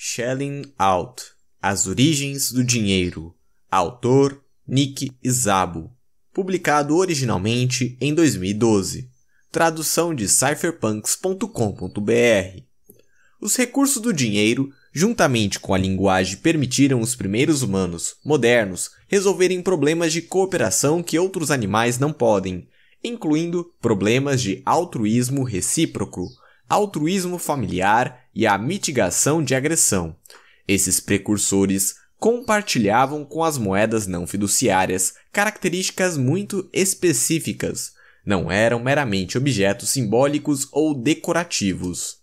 Shelling Out As Origens do Dinheiro, autor Nick Izabo, publicado originalmente em 2012, tradução de cypherpunks.com.br. Os recursos do dinheiro, juntamente com a linguagem, permitiram os primeiros humanos modernos resolverem problemas de cooperação que outros animais não podem, incluindo problemas de altruísmo recíproco altruísmo familiar e a mitigação de agressão. Esses precursores compartilhavam com as moedas não fiduciárias características muito específicas. Não eram meramente objetos simbólicos ou decorativos.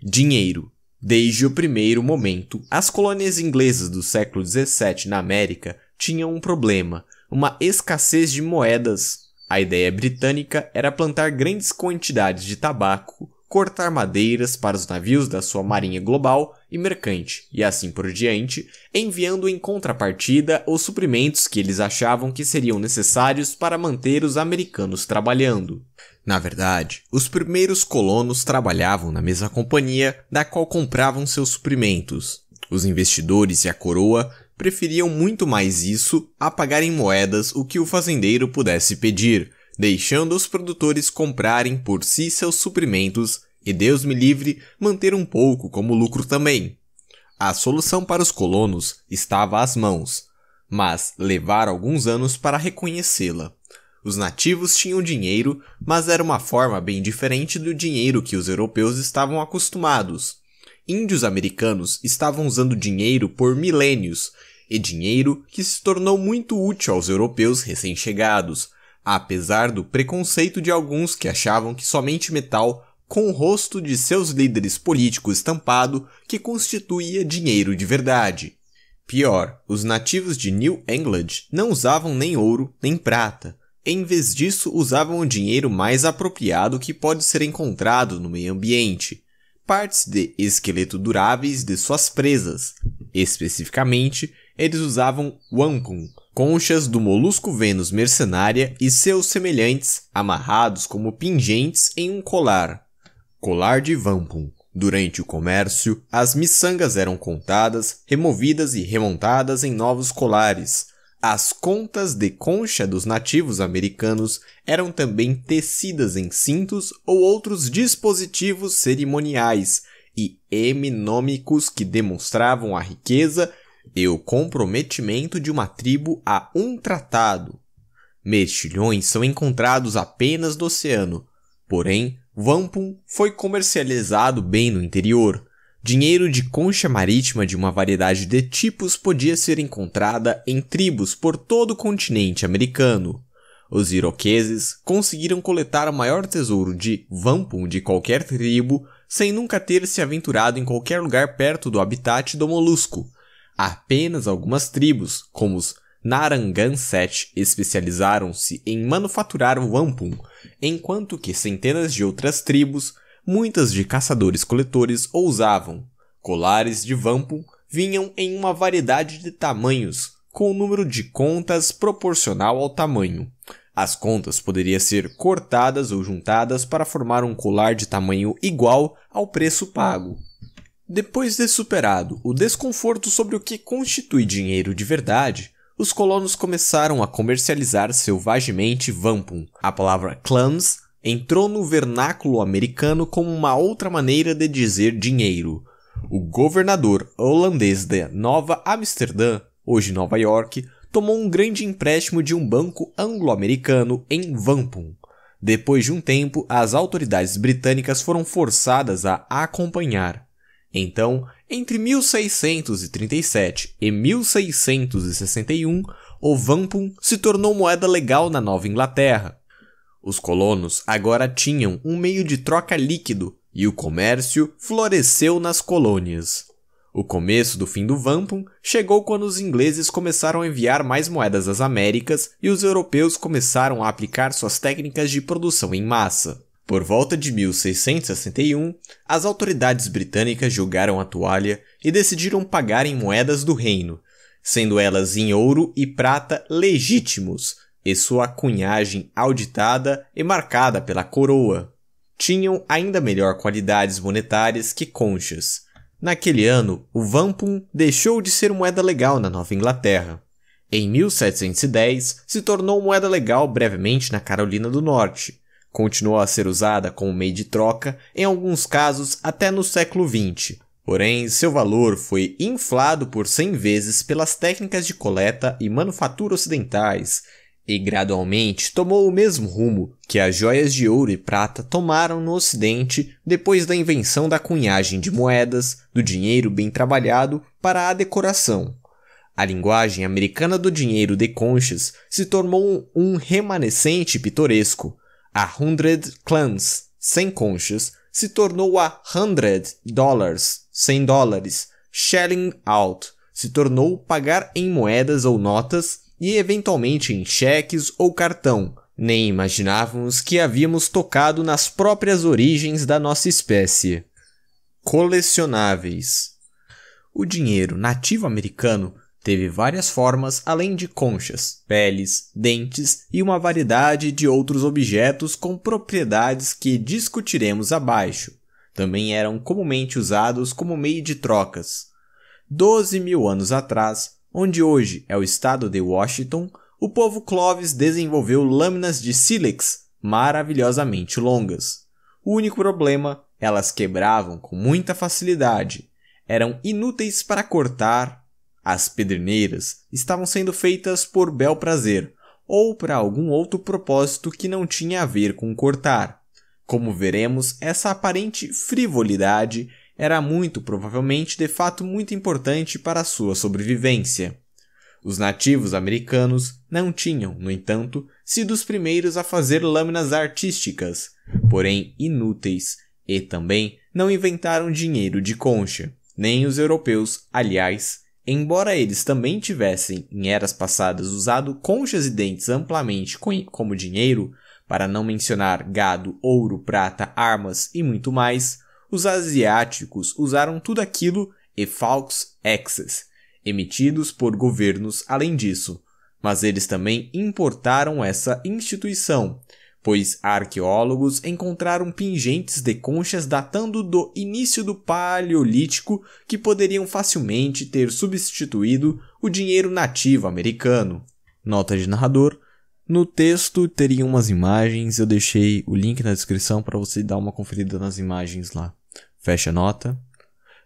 Dinheiro. Desde o primeiro momento, as colônias inglesas do século XVII na América tinham um problema, uma escassez de moedas. A ideia britânica era plantar grandes quantidades de tabaco cortar madeiras para os navios da sua marinha global e mercante, e assim por diante, enviando em contrapartida os suprimentos que eles achavam que seriam necessários para manter os americanos trabalhando. Na verdade, os primeiros colonos trabalhavam na mesma companhia da qual compravam seus suprimentos. Os investidores e a coroa preferiam muito mais isso a pagar em moedas o que o fazendeiro pudesse pedir, deixando os produtores comprarem por si seus suprimentos e, Deus me livre, manter um pouco como lucro também. A solução para os colonos estava às mãos, mas levaram alguns anos para reconhecê-la. Os nativos tinham dinheiro, mas era uma forma bem diferente do dinheiro que os europeus estavam acostumados. Índios americanos estavam usando dinheiro por milênios, e dinheiro que se tornou muito útil aos europeus recém-chegados, apesar do preconceito de alguns que achavam que somente metal com o rosto de seus líderes políticos estampado que constituía dinheiro de verdade. Pior, os nativos de New England não usavam nem ouro nem prata. Em vez disso, usavam o dinheiro mais apropriado que pode ser encontrado no meio ambiente, partes de esqueleto duráveis de suas presas. Especificamente, eles usavam wampum, conchas do molusco Vênus mercenária e seus semelhantes amarrados como pingentes em um colar, colar de vampum. Durante o comércio, as miçangas eram contadas, removidas e remontadas em novos colares. As contas de concha dos nativos americanos eram também tecidas em cintos ou outros dispositivos cerimoniais e eminômicos que demonstravam a riqueza e o comprometimento de uma tribo a um tratado. Mexilhões são encontrados apenas no oceano, porém, vampum foi comercializado bem no interior. Dinheiro de concha marítima de uma variedade de tipos podia ser encontrada em tribos por todo o continente americano. Os iroqueses conseguiram coletar o maior tesouro de vampum de qualquer tribo sem nunca ter se aventurado em qualquer lugar perto do habitat do molusco, Apenas algumas tribos, como os Naranganset, especializaram-se em manufaturar o wampum, enquanto que centenas de outras tribos, muitas de caçadores-coletores, ousavam. Colares de wampum vinham em uma variedade de tamanhos, com o número de contas proporcional ao tamanho. As contas poderiam ser cortadas ou juntadas para formar um colar de tamanho igual ao preço pago. Depois de superado o desconforto sobre o que constitui dinheiro de verdade, os colonos começaram a comercializar selvagemente vampum. A palavra clams entrou no vernáculo americano como uma outra maneira de dizer dinheiro. O governador holandês de Nova Amsterdã, hoje Nova York, tomou um grande empréstimo de um banco anglo-americano em vampum. Depois de um tempo, as autoridades britânicas foram forçadas a acompanhar. Então, entre 1637 e 1661, o Vampum se tornou moeda legal na Nova Inglaterra. Os colonos agora tinham um meio de troca líquido e o comércio floresceu nas colônias. O começo do fim do Vampum chegou quando os ingleses começaram a enviar mais moedas às Américas e os europeus começaram a aplicar suas técnicas de produção em massa. Por volta de 1661, as autoridades britânicas jogaram a toalha e decidiram pagar em moedas do reino, sendo elas em ouro e prata legítimos e sua cunhagem auditada e marcada pela coroa. Tinham ainda melhor qualidades monetárias que conchas. Naquele ano, o vampum deixou de ser moeda legal na Nova Inglaterra. Em 1710, se tornou moeda legal brevemente na Carolina do Norte, continuou a ser usada como meio de troca, em alguns casos até no século XX. Porém, seu valor foi inflado por 100 vezes pelas técnicas de coleta e manufatura ocidentais, e gradualmente tomou o mesmo rumo que as joias de ouro e prata tomaram no Ocidente depois da invenção da cunhagem de moedas, do dinheiro bem trabalhado para a decoração. A linguagem americana do dinheiro de conchas se tornou um remanescente pitoresco, a Hundred Clans, 100 conchas, se tornou a Hundred Dollars, 100 dólares. Shelling Out, se tornou pagar em moedas ou notas e eventualmente em cheques ou cartão. Nem imaginávamos que havíamos tocado nas próprias origens da nossa espécie. Colecionáveis. O dinheiro nativo americano Teve várias formas além de conchas, peles, dentes e uma variedade de outros objetos com propriedades que discutiremos abaixo. Também eram comumente usados como meio de trocas. Doze mil anos atrás, onde hoje é o estado de Washington, o povo Clovis desenvolveu lâminas de sílex maravilhosamente longas. O único problema, elas quebravam com muita facilidade, eram inúteis para cortar, as pedrineiras estavam sendo feitas por bel prazer ou para algum outro propósito que não tinha a ver com cortar. Como veremos, essa aparente frivolidade era muito provavelmente de fato muito importante para a sua sobrevivência. Os nativos americanos não tinham, no entanto, sido os primeiros a fazer lâminas artísticas, porém inúteis, e também não inventaram dinheiro de concha, nem os europeus, aliás, Embora eles também tivessem, em eras passadas, usado conchas e dentes amplamente como dinheiro, para não mencionar gado, ouro, prata, armas e muito mais, os asiáticos usaram tudo aquilo e falx exes emitidos por governos além disso. Mas eles também importaram essa instituição, pois arqueólogos encontraram pingentes de conchas datando do início do Paleolítico que poderiam facilmente ter substituído o dinheiro nativo americano. Nota de narrador: no texto teriam umas imagens, eu deixei o link na descrição para você dar uma conferida nas imagens lá. Fecha nota.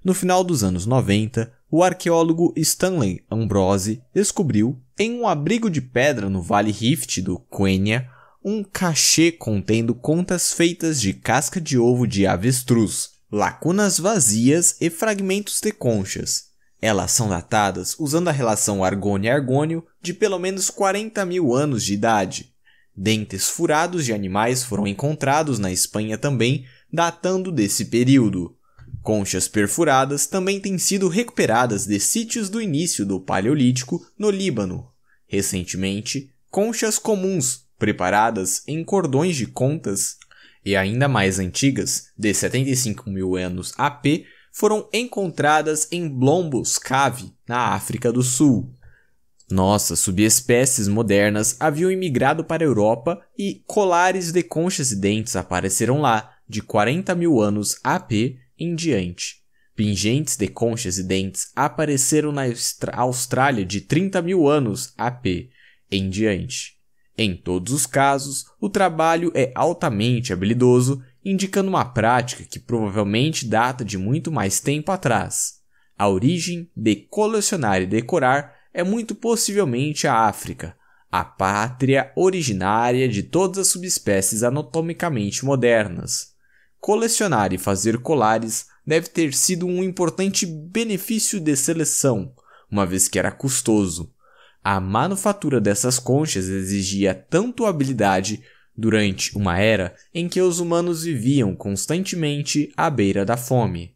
No final dos anos 90, o arqueólogo Stanley Ambrose descobriu, em um abrigo de pedra no Vale Rift do Quenya, um cachê contendo contas feitas de casca de ovo de avestruz, lacunas vazias e fragmentos de conchas. Elas são datadas usando a relação argônio-argônio de pelo menos 40 mil anos de idade. Dentes furados de animais foram encontrados na Espanha também, datando desse período. Conchas perfuradas também têm sido recuperadas de sítios do início do Paleolítico no Líbano. Recentemente, conchas comuns preparadas em cordões de contas e ainda mais antigas, de 75 mil anos AP, foram encontradas em Blombos Cave, na África do Sul. Nossas subespécies modernas haviam imigrado para a Europa e colares de conchas e dentes apareceram lá, de 40 mil anos AP em diante. Pingentes de conchas e dentes apareceram na Austrália de 30 mil anos AP em diante. Em todos os casos, o trabalho é altamente habilidoso, indicando uma prática que provavelmente data de muito mais tempo atrás. A origem de colecionar e decorar é muito possivelmente a África, a pátria originária de todas as subespécies anatomicamente modernas. Colecionar e fazer colares deve ter sido um importante benefício de seleção, uma vez que era custoso. A manufatura dessas conchas exigia tanto habilidade durante uma era em que os humanos viviam constantemente à beira da fome.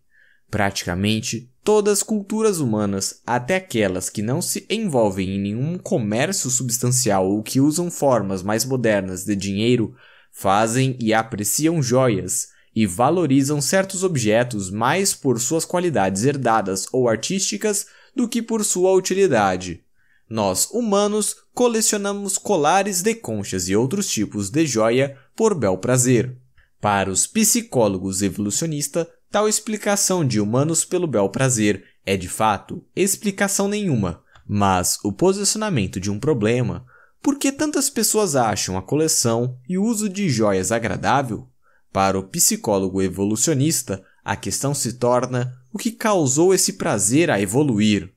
Praticamente todas as culturas humanas, até aquelas que não se envolvem em nenhum comércio substancial ou que usam formas mais modernas de dinheiro, fazem e apreciam joias e valorizam certos objetos mais por suas qualidades herdadas ou artísticas do que por sua utilidade. Nós, humanos, colecionamos colares de conchas e outros tipos de joia por bel prazer. Para os psicólogos evolucionistas, tal explicação de humanos pelo bel prazer é de fato explicação nenhuma, mas o posicionamento de um problema. Por que tantas pessoas acham a coleção e o uso de joias agradável? Para o psicólogo evolucionista, a questão se torna o que causou esse prazer a evoluir.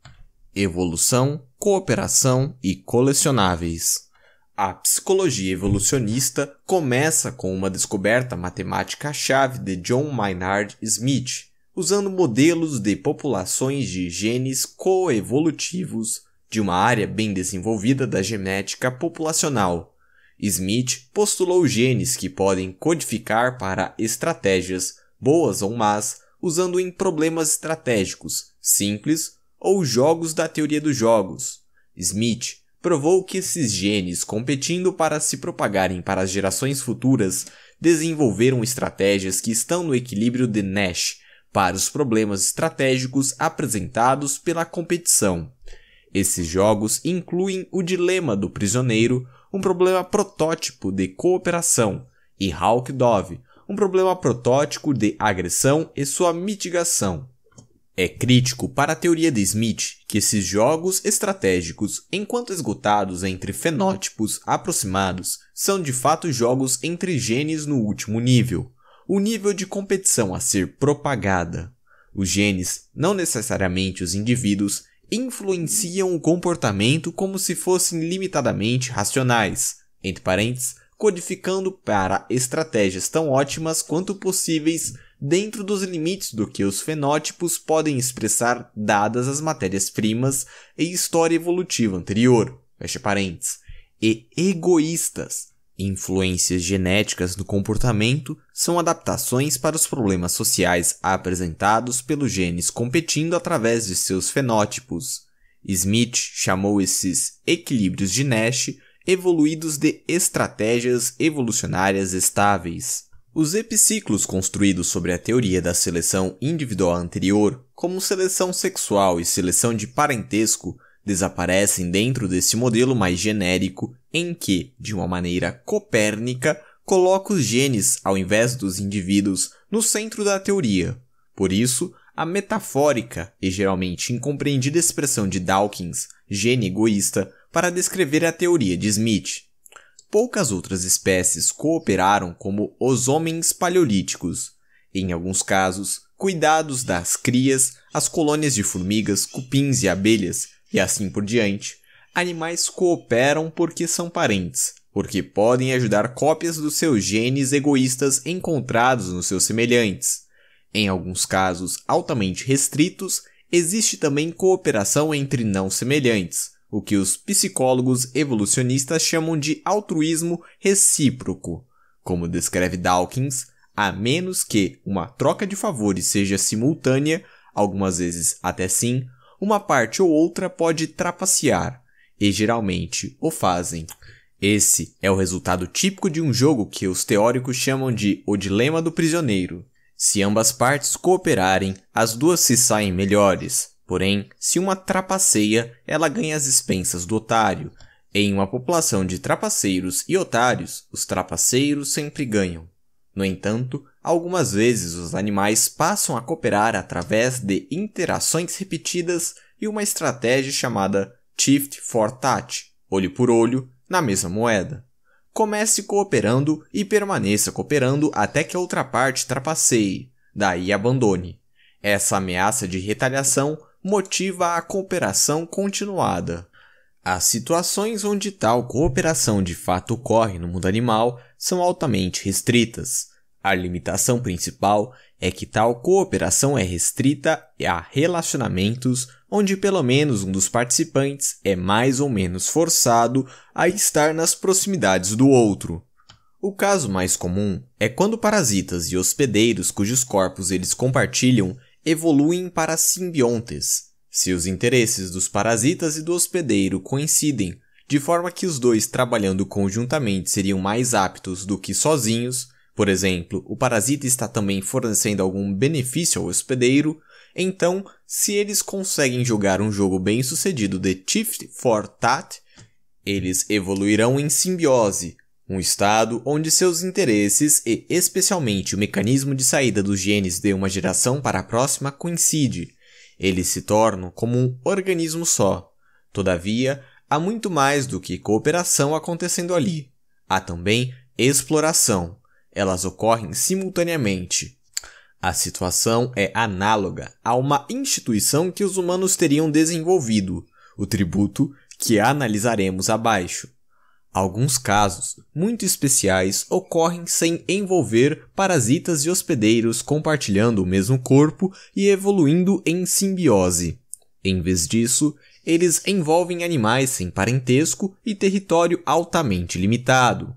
Evolução cooperação e colecionáveis. A psicologia evolucionista começa com uma descoberta matemática-chave de John Maynard Smith, usando modelos de populações de genes coevolutivos de uma área bem desenvolvida da genética populacional. Smith postulou genes que podem codificar para estratégias, boas ou más, usando em problemas estratégicos simples ou jogos da teoria dos jogos. Smith provou que esses genes, competindo para se propagarem para as gerações futuras, desenvolveram estratégias que estão no equilíbrio de Nash para os problemas estratégicos apresentados pela competição. Esses jogos incluem o Dilema do Prisioneiro, um problema protótipo de cooperação, e Hawk Dove, um problema protótipo de agressão e sua mitigação. É crítico para a teoria de Smith que esses jogos estratégicos, enquanto esgotados entre fenótipos aproximados, são de fato jogos entre genes no último nível, o nível de competição a ser propagada. Os genes, não necessariamente os indivíduos, influenciam o comportamento como se fossem limitadamente racionais, entre parênteses, codificando para estratégias tão ótimas quanto possíveis dentro dos limites do que os fenótipos podem expressar dadas as matérias-primas e história evolutiva anterior, fecha parênteses, e egoístas. Influências genéticas no comportamento são adaptações para os problemas sociais apresentados pelos genes competindo através de seus fenótipos. Smith chamou esses equilíbrios de Nash evoluídos de estratégias evolucionárias estáveis. Os epiciclos construídos sobre a teoria da seleção individual anterior, como seleção sexual e seleção de parentesco, desaparecem dentro desse modelo mais genérico em que, de uma maneira copérnica, coloca os genes ao invés dos indivíduos no centro da teoria. Por isso, a metafórica e geralmente incompreendida expressão de Dawkins, gene egoísta, para descrever a teoria de Smith poucas outras espécies cooperaram como os homens paleolíticos. Em alguns casos, cuidados das crias, as colônias de formigas, cupins e abelhas, e assim por diante. Animais cooperam porque são parentes, porque podem ajudar cópias dos seus genes egoístas encontrados nos seus semelhantes. Em alguns casos altamente restritos, existe também cooperação entre não semelhantes, o que os psicólogos evolucionistas chamam de altruísmo recíproco. Como descreve Dawkins, a menos que uma troca de favores seja simultânea, algumas vezes até sim, uma parte ou outra pode trapacear, e geralmente o fazem. Esse é o resultado típico de um jogo que os teóricos chamam de o dilema do prisioneiro. Se ambas partes cooperarem, as duas se saem melhores. Porém, se uma trapaceia, ela ganha as expensas do otário. Em uma população de trapaceiros e otários, os trapaceiros sempre ganham. No entanto, algumas vezes os animais passam a cooperar através de interações repetidas e uma estratégia chamada shift for Tat, olho por olho, na mesma moeda. Comece cooperando e permaneça cooperando até que a outra parte trapaceie, daí abandone. Essa ameaça de retaliação motiva a cooperação continuada. As situações onde tal cooperação de fato ocorre no mundo animal são altamente restritas. A limitação principal é que tal cooperação é restrita a relacionamentos onde pelo menos um dos participantes é mais ou menos forçado a estar nas proximidades do outro. O caso mais comum é quando parasitas e hospedeiros cujos corpos eles compartilham evoluem para simbiontes, se os interesses dos parasitas e do hospedeiro coincidem, de forma que os dois trabalhando conjuntamente seriam mais aptos do que sozinhos, por exemplo, o parasita está também fornecendo algum benefício ao hospedeiro, então, se eles conseguem jogar um jogo bem sucedido de Tift for Tat, eles evoluirão em simbiose, um estado onde seus interesses e especialmente o mecanismo de saída dos genes de uma geração para a próxima coincide. Eles se tornam como um organismo só. Todavia, há muito mais do que cooperação acontecendo ali. Há também exploração. Elas ocorrem simultaneamente. A situação é análoga a uma instituição que os humanos teriam desenvolvido, o tributo, que analisaremos abaixo. Alguns casos, muito especiais, ocorrem sem envolver parasitas e hospedeiros compartilhando o mesmo corpo e evoluindo em simbiose. Em vez disso, eles envolvem animais sem parentesco e território altamente limitado.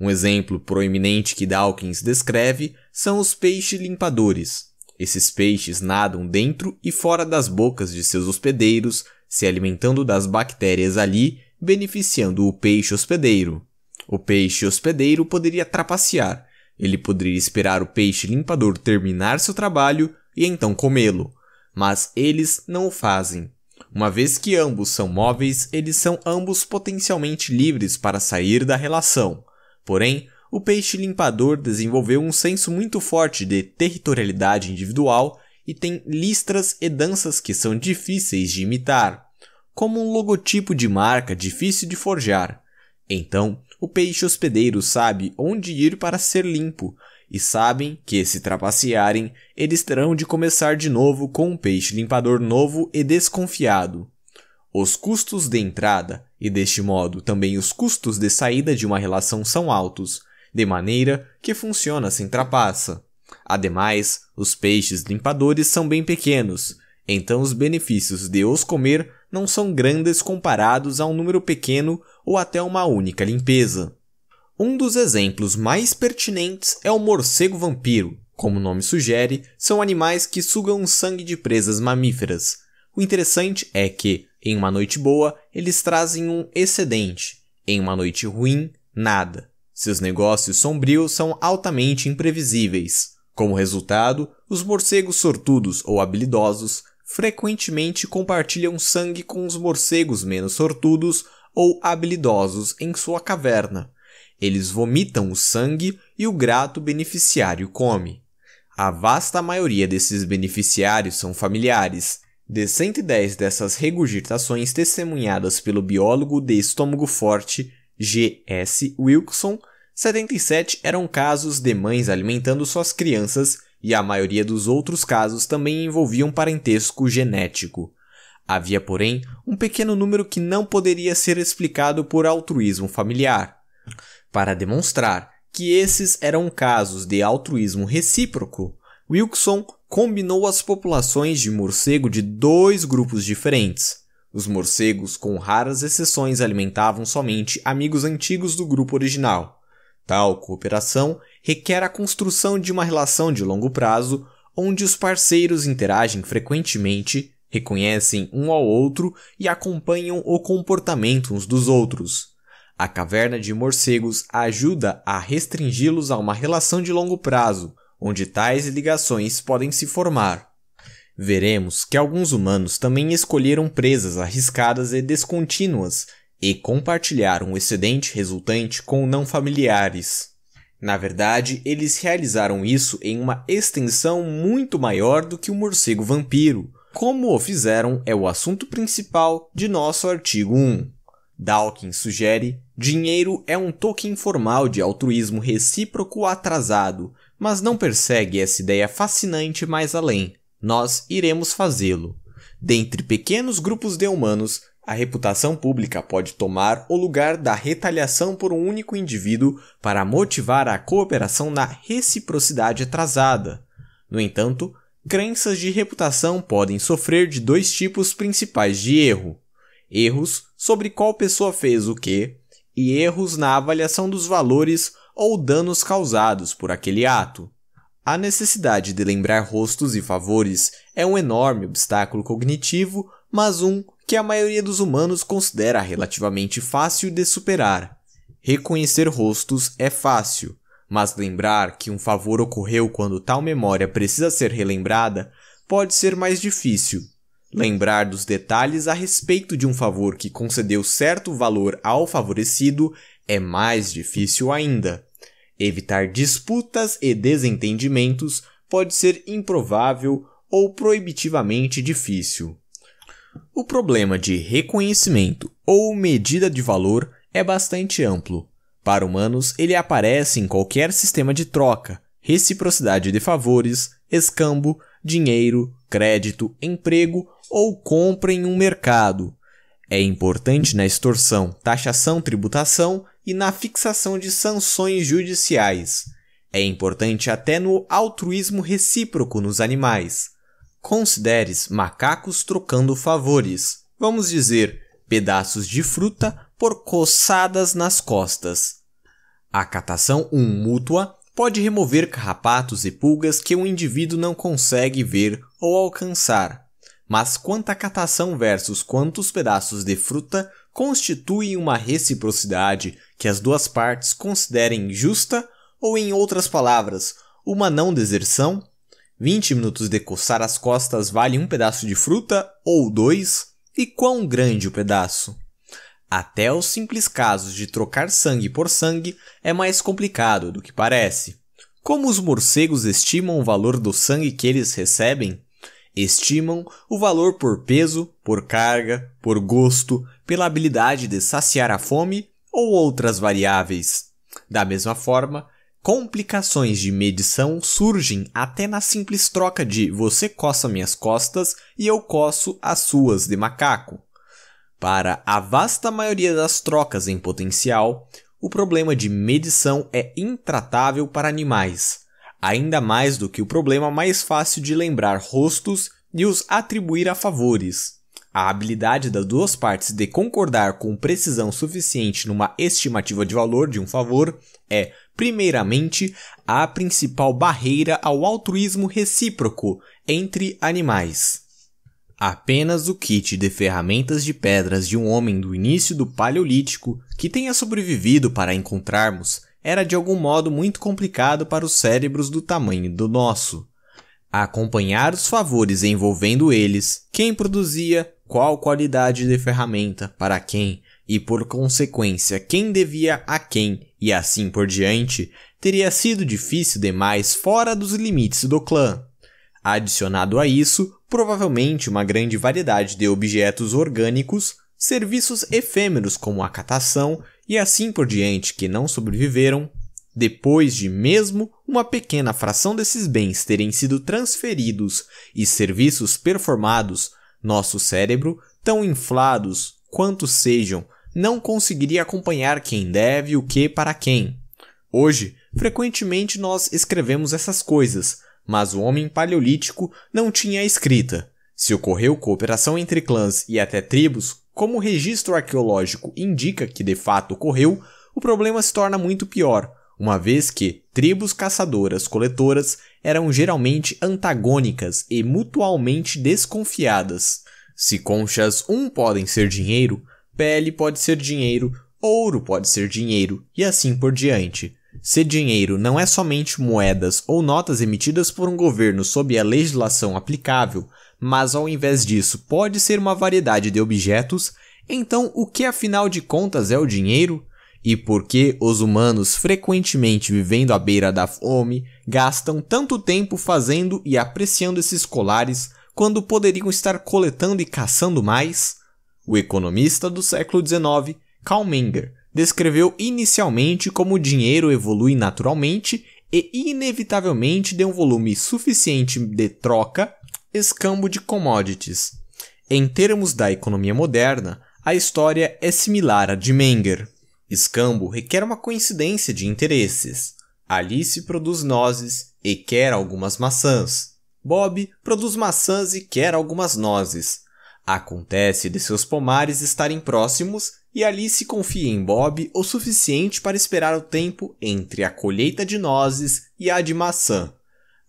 Um exemplo proeminente que Dawkins descreve são os peixes limpadores. Esses peixes nadam dentro e fora das bocas de seus hospedeiros, se alimentando das bactérias ali beneficiando o peixe hospedeiro. O peixe hospedeiro poderia trapacear, ele poderia esperar o peixe limpador terminar seu trabalho e então comê-lo, mas eles não o fazem. Uma vez que ambos são móveis, eles são ambos potencialmente livres para sair da relação. Porém, o peixe limpador desenvolveu um senso muito forte de territorialidade individual e tem listras e danças que são difíceis de imitar como um logotipo de marca difícil de forjar. Então, o peixe hospedeiro sabe onde ir para ser limpo, e sabem que, se trapacearem, eles terão de começar de novo com um peixe limpador novo e desconfiado. Os custos de entrada, e deste modo também os custos de saída de uma relação são altos, de maneira que funciona sem trapaça. Ademais, os peixes limpadores são bem pequenos, então os benefícios de os comer não são grandes comparados a um número pequeno ou até uma única limpeza. Um dos exemplos mais pertinentes é o morcego vampiro. Como o nome sugere, são animais que sugam o sangue de presas mamíferas. O interessante é que, em uma noite boa, eles trazem um excedente, em uma noite ruim, nada. Seus negócios sombrios são altamente imprevisíveis. Como resultado, os morcegos sortudos ou habilidosos frequentemente compartilham sangue com os morcegos menos sortudos ou habilidosos em sua caverna. Eles vomitam o sangue e o grato beneficiário come. A vasta maioria desses beneficiários são familiares. De 110 dessas regurgitações testemunhadas pelo biólogo de estômago forte G.S. Wilson, 77 eram casos de mães alimentando suas crianças e a maioria dos outros casos também envolviam parentesco genético. Havia, porém, um pequeno número que não poderia ser explicado por altruísmo familiar. Para demonstrar que esses eram casos de altruísmo recíproco, Wilson combinou as populações de morcego de dois grupos diferentes. Os morcegos, com raras exceções, alimentavam somente amigos antigos do grupo original, Tal cooperação requer a construção de uma relação de longo prazo onde os parceiros interagem frequentemente, reconhecem um ao outro e acompanham o comportamento uns dos outros. A caverna de morcegos ajuda a restringi-los a uma relação de longo prazo, onde tais ligações podem se formar. Veremos que alguns humanos também escolheram presas arriscadas e descontínuas e compartilharam o excedente resultante com não familiares. Na verdade, eles realizaram isso em uma extensão muito maior do que o morcego vampiro. Como o fizeram é o assunto principal de nosso artigo 1. Dawkins sugere: dinheiro é um toque informal de altruísmo recíproco atrasado, mas não persegue essa ideia fascinante mais além. Nós iremos fazê-lo. Dentre pequenos grupos de humanos, a reputação pública pode tomar o lugar da retaliação por um único indivíduo para motivar a cooperação na reciprocidade atrasada. No entanto, crenças de reputação podem sofrer de dois tipos principais de erro: erros sobre qual pessoa fez o que e erros na avaliação dos valores ou danos causados por aquele ato. A necessidade de lembrar rostos e favores é um enorme obstáculo cognitivo, mas um que a maioria dos humanos considera relativamente fácil de superar. Reconhecer rostos é fácil, mas lembrar que um favor ocorreu quando tal memória precisa ser relembrada pode ser mais difícil. Lembrar dos detalhes a respeito de um favor que concedeu certo valor ao favorecido é mais difícil ainda. Evitar disputas e desentendimentos pode ser improvável ou proibitivamente difícil. O problema de reconhecimento ou medida de valor é bastante amplo. Para humanos, ele aparece em qualquer sistema de troca, reciprocidade de favores, escambo, dinheiro, crédito, emprego ou compra em um mercado. É importante na extorsão, taxação, tributação e na fixação de sanções judiciais. É importante até no altruísmo recíproco nos animais. Consideres macacos trocando favores, vamos dizer, pedaços de fruta por coçadas nas costas. A catação um mútua pode remover carrapatos e pulgas que um indivíduo não consegue ver ou alcançar. Mas quanta catação versus quantos pedaços de fruta constituem uma reciprocidade que as duas partes considerem justa ou, em outras palavras, uma não deserção 20 minutos de coçar as costas vale um pedaço de fruta ou dois? E quão grande o pedaço? Até os simples casos de trocar sangue por sangue é mais complicado do que parece. Como os morcegos estimam o valor do sangue que eles recebem? Estimam o valor por peso, por carga, por gosto, pela habilidade de saciar a fome ou outras variáveis. Da mesma forma, Complicações de medição surgem até na simples troca de você coça minhas costas e eu coço as suas de macaco. Para a vasta maioria das trocas em potencial, o problema de medição é intratável para animais, ainda mais do que o problema mais fácil de lembrar rostos e os atribuir a favores. A habilidade das duas partes de concordar com precisão suficiente numa estimativa de valor de um favor é Primeiramente, a principal barreira ao altruísmo recíproco entre animais. Apenas o kit de ferramentas de pedras de um homem do início do Paleolítico que tenha sobrevivido para encontrarmos era de algum modo muito complicado para os cérebros do tamanho do nosso. A acompanhar os favores envolvendo eles, quem produzia, qual qualidade de ferramenta, para quem, e por consequência quem devia a quem e assim por diante, teria sido difícil demais fora dos limites do clã. Adicionado a isso, provavelmente uma grande variedade de objetos orgânicos, serviços efêmeros como a catação e assim por diante que não sobreviveram, depois de mesmo uma pequena fração desses bens terem sido transferidos e serviços performados, nosso cérebro, tão inflados quanto sejam não conseguiria acompanhar quem deve o que para quem. Hoje, frequentemente nós escrevemos essas coisas, mas o homem paleolítico não tinha escrita. Se ocorreu cooperação entre clãs e até tribos, como o registro arqueológico indica que de fato ocorreu, o problema se torna muito pior, uma vez que tribos caçadoras-coletoras eram geralmente antagônicas e mutualmente desconfiadas. Se conchas um podem ser dinheiro, Pele pode ser dinheiro, ouro pode ser dinheiro, e assim por diante. Se dinheiro não é somente moedas ou notas emitidas por um governo sob a legislação aplicável, mas ao invés disso pode ser uma variedade de objetos, então o que afinal de contas é o dinheiro? E por que os humanos, frequentemente vivendo à beira da fome, gastam tanto tempo fazendo e apreciando esses colares quando poderiam estar coletando e caçando mais? O economista do século XIX, Karl Menger, descreveu inicialmente como o dinheiro evolui naturalmente e inevitavelmente de um volume suficiente de troca, escambo de commodities. Em termos da economia moderna, a história é similar à de Menger. Escambo requer uma coincidência de interesses. Alice produz nozes e quer algumas maçãs. Bob produz maçãs e quer algumas nozes. Acontece de seus pomares estarem próximos e ali se confia em Bob o suficiente para esperar o tempo entre a colheita de nozes e a de maçã.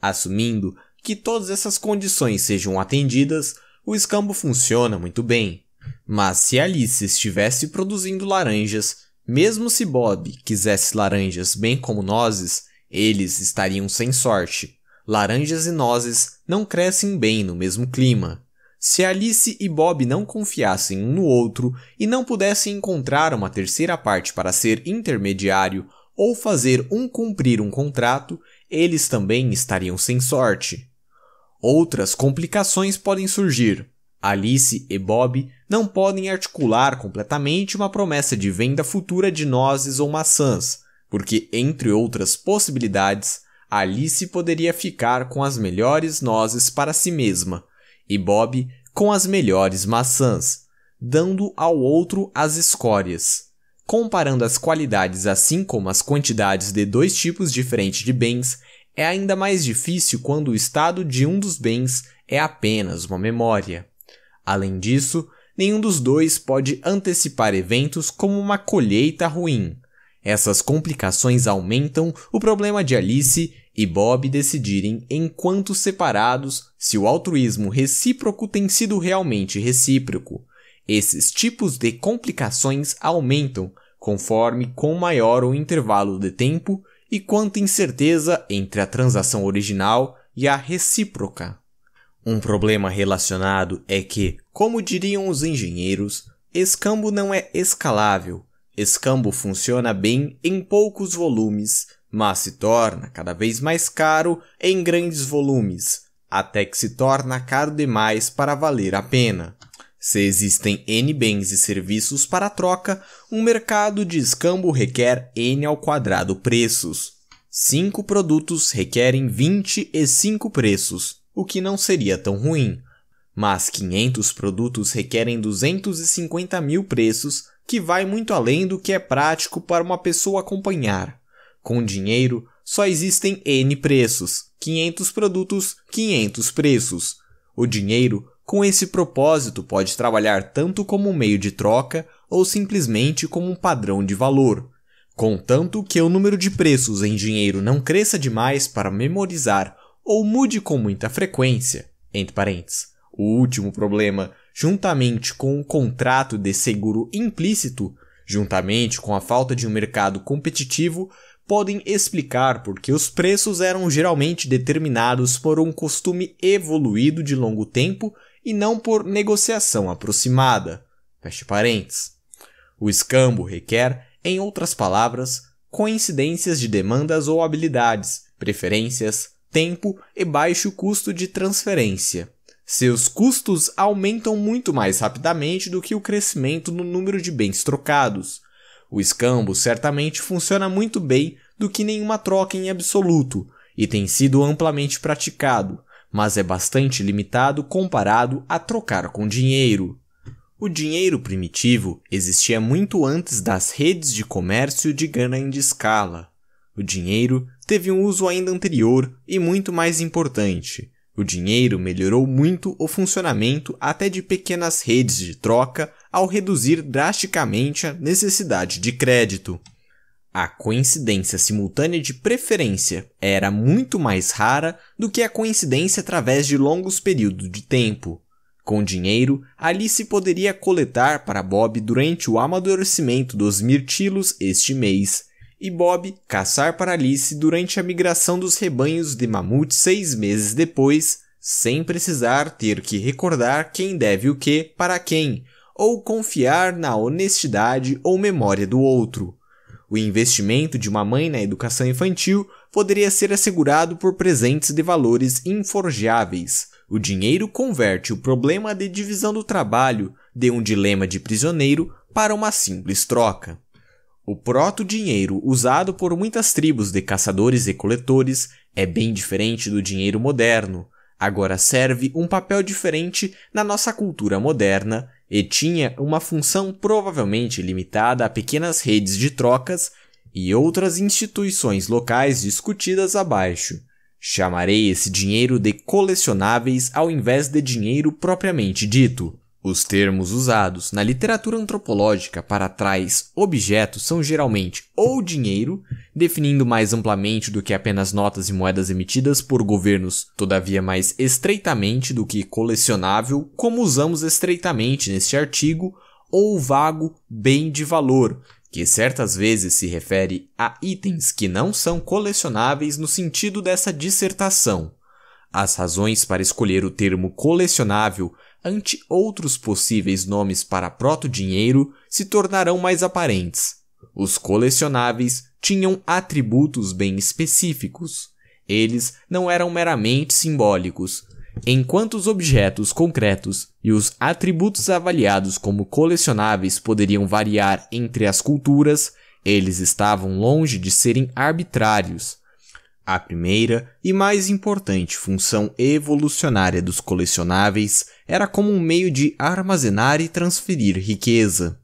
Assumindo que todas essas condições sejam atendidas, o escambo funciona muito bem. Mas se Alice estivesse produzindo laranjas, mesmo se Bob quisesse laranjas bem como nozes, eles estariam sem sorte. Laranjas e nozes não crescem bem no mesmo clima. Se Alice e Bob não confiassem um no outro e não pudessem encontrar uma terceira parte para ser intermediário ou fazer um cumprir um contrato, eles também estariam sem sorte. Outras complicações podem surgir. Alice e Bob não podem articular completamente uma promessa de venda futura de nozes ou maçãs, porque, entre outras possibilidades, Alice poderia ficar com as melhores nozes para si mesma, e Bob com as melhores maçãs, dando ao outro as escórias. Comparando as qualidades assim como as quantidades de dois tipos diferentes de bens, é ainda mais difícil quando o estado de um dos bens é apenas uma memória. Além disso, nenhum dos dois pode antecipar eventos como uma colheita ruim. Essas complicações aumentam o problema de Alice e Bob decidirem, enquanto separados, se o altruísmo recíproco tem sido realmente recíproco. Esses tipos de complicações aumentam conforme com maior o intervalo de tempo e quanta incerteza entre a transação original e a recíproca. Um problema relacionado é que, como diriam os engenheiros, escambo não é escalável. Escambo funciona bem em poucos volumes mas se torna cada vez mais caro em grandes volumes, até que se torna caro demais para valer a pena. Se existem N bens e serviços para troca, um mercado de escambo requer N ao quadrado preços. Cinco produtos requerem 25 preços, o que não seria tão ruim. Mas 500 produtos requerem 250 mil preços, que vai muito além do que é prático para uma pessoa acompanhar. Com dinheiro, só existem N preços, 500 produtos, 500 preços. O dinheiro, com esse propósito, pode trabalhar tanto como um meio de troca ou simplesmente como um padrão de valor. Contanto que o número de preços em dinheiro não cresça demais para memorizar ou mude com muita frequência. Entre parênteses, o último problema, juntamente com o contrato de seguro implícito, juntamente com a falta de um mercado competitivo, podem explicar porque os preços eram geralmente determinados por um costume evoluído de longo tempo e não por negociação aproximada. Feche parênteses. O escambo requer, em outras palavras, coincidências de demandas ou habilidades, preferências, tempo e baixo custo de transferência. Seus custos aumentam muito mais rapidamente do que o crescimento no número de bens trocados. O escambo certamente funciona muito bem do que nenhuma troca em absoluto e tem sido amplamente praticado, mas é bastante limitado comparado a trocar com dinheiro. O dinheiro primitivo existia muito antes das redes de comércio de grande escala. O dinheiro teve um uso ainda anterior e muito mais importante. O dinheiro melhorou muito o funcionamento até de pequenas redes de troca ao reduzir drasticamente a necessidade de crédito. A coincidência simultânea de preferência era muito mais rara do que a coincidência através de longos períodos de tempo. Com dinheiro, Alice poderia coletar para Bob durante o amadurecimento dos mirtilos este mês, e Bob caçar para Alice durante a migração dos rebanhos de mamute seis meses depois, sem precisar ter que recordar quem deve o que para quem, ou confiar na honestidade ou memória do outro. O investimento de uma mãe na educação infantil poderia ser assegurado por presentes de valores inforjáveis. O dinheiro converte o problema de divisão do trabalho de um dilema de prisioneiro para uma simples troca. O proto-dinheiro usado por muitas tribos de caçadores e coletores é bem diferente do dinheiro moderno. Agora serve um papel diferente na nossa cultura moderna e tinha uma função provavelmente limitada a pequenas redes de trocas e outras instituições locais discutidas abaixo. Chamarei esse dinheiro de colecionáveis ao invés de dinheiro propriamente dito. Os termos usados na literatura antropológica para trás objetos são geralmente ou dinheiro, definindo mais amplamente do que apenas notas e moedas emitidas por governos, todavia mais estreitamente do que colecionável, como usamos estreitamente neste artigo, ou vago bem de valor, que certas vezes se refere a itens que não são colecionáveis no sentido dessa dissertação. As razões para escolher o termo colecionável ante outros possíveis nomes para proto-dinheiro se tornarão mais aparentes. Os colecionáveis tinham atributos bem específicos. Eles não eram meramente simbólicos. Enquanto os objetos concretos e os atributos avaliados como colecionáveis poderiam variar entre as culturas, eles estavam longe de serem arbitrários. A primeira e mais importante função evolucionária dos colecionáveis era como um meio de armazenar e transferir riqueza.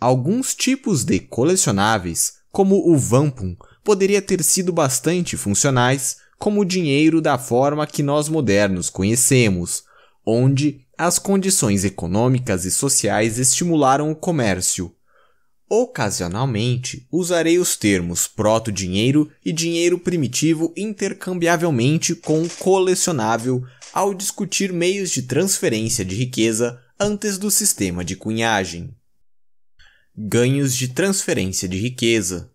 Alguns tipos de colecionáveis, como o Vampum, poderia ter sido bastante funcionais como o dinheiro da forma que nós modernos conhecemos, onde as condições econômicas e sociais estimularam o comércio, Ocasionalmente, usarei os termos proto-dinheiro e dinheiro primitivo intercambiavelmente com colecionável ao discutir meios de transferência de riqueza antes do sistema de cunhagem. Ganhos de transferência de riqueza.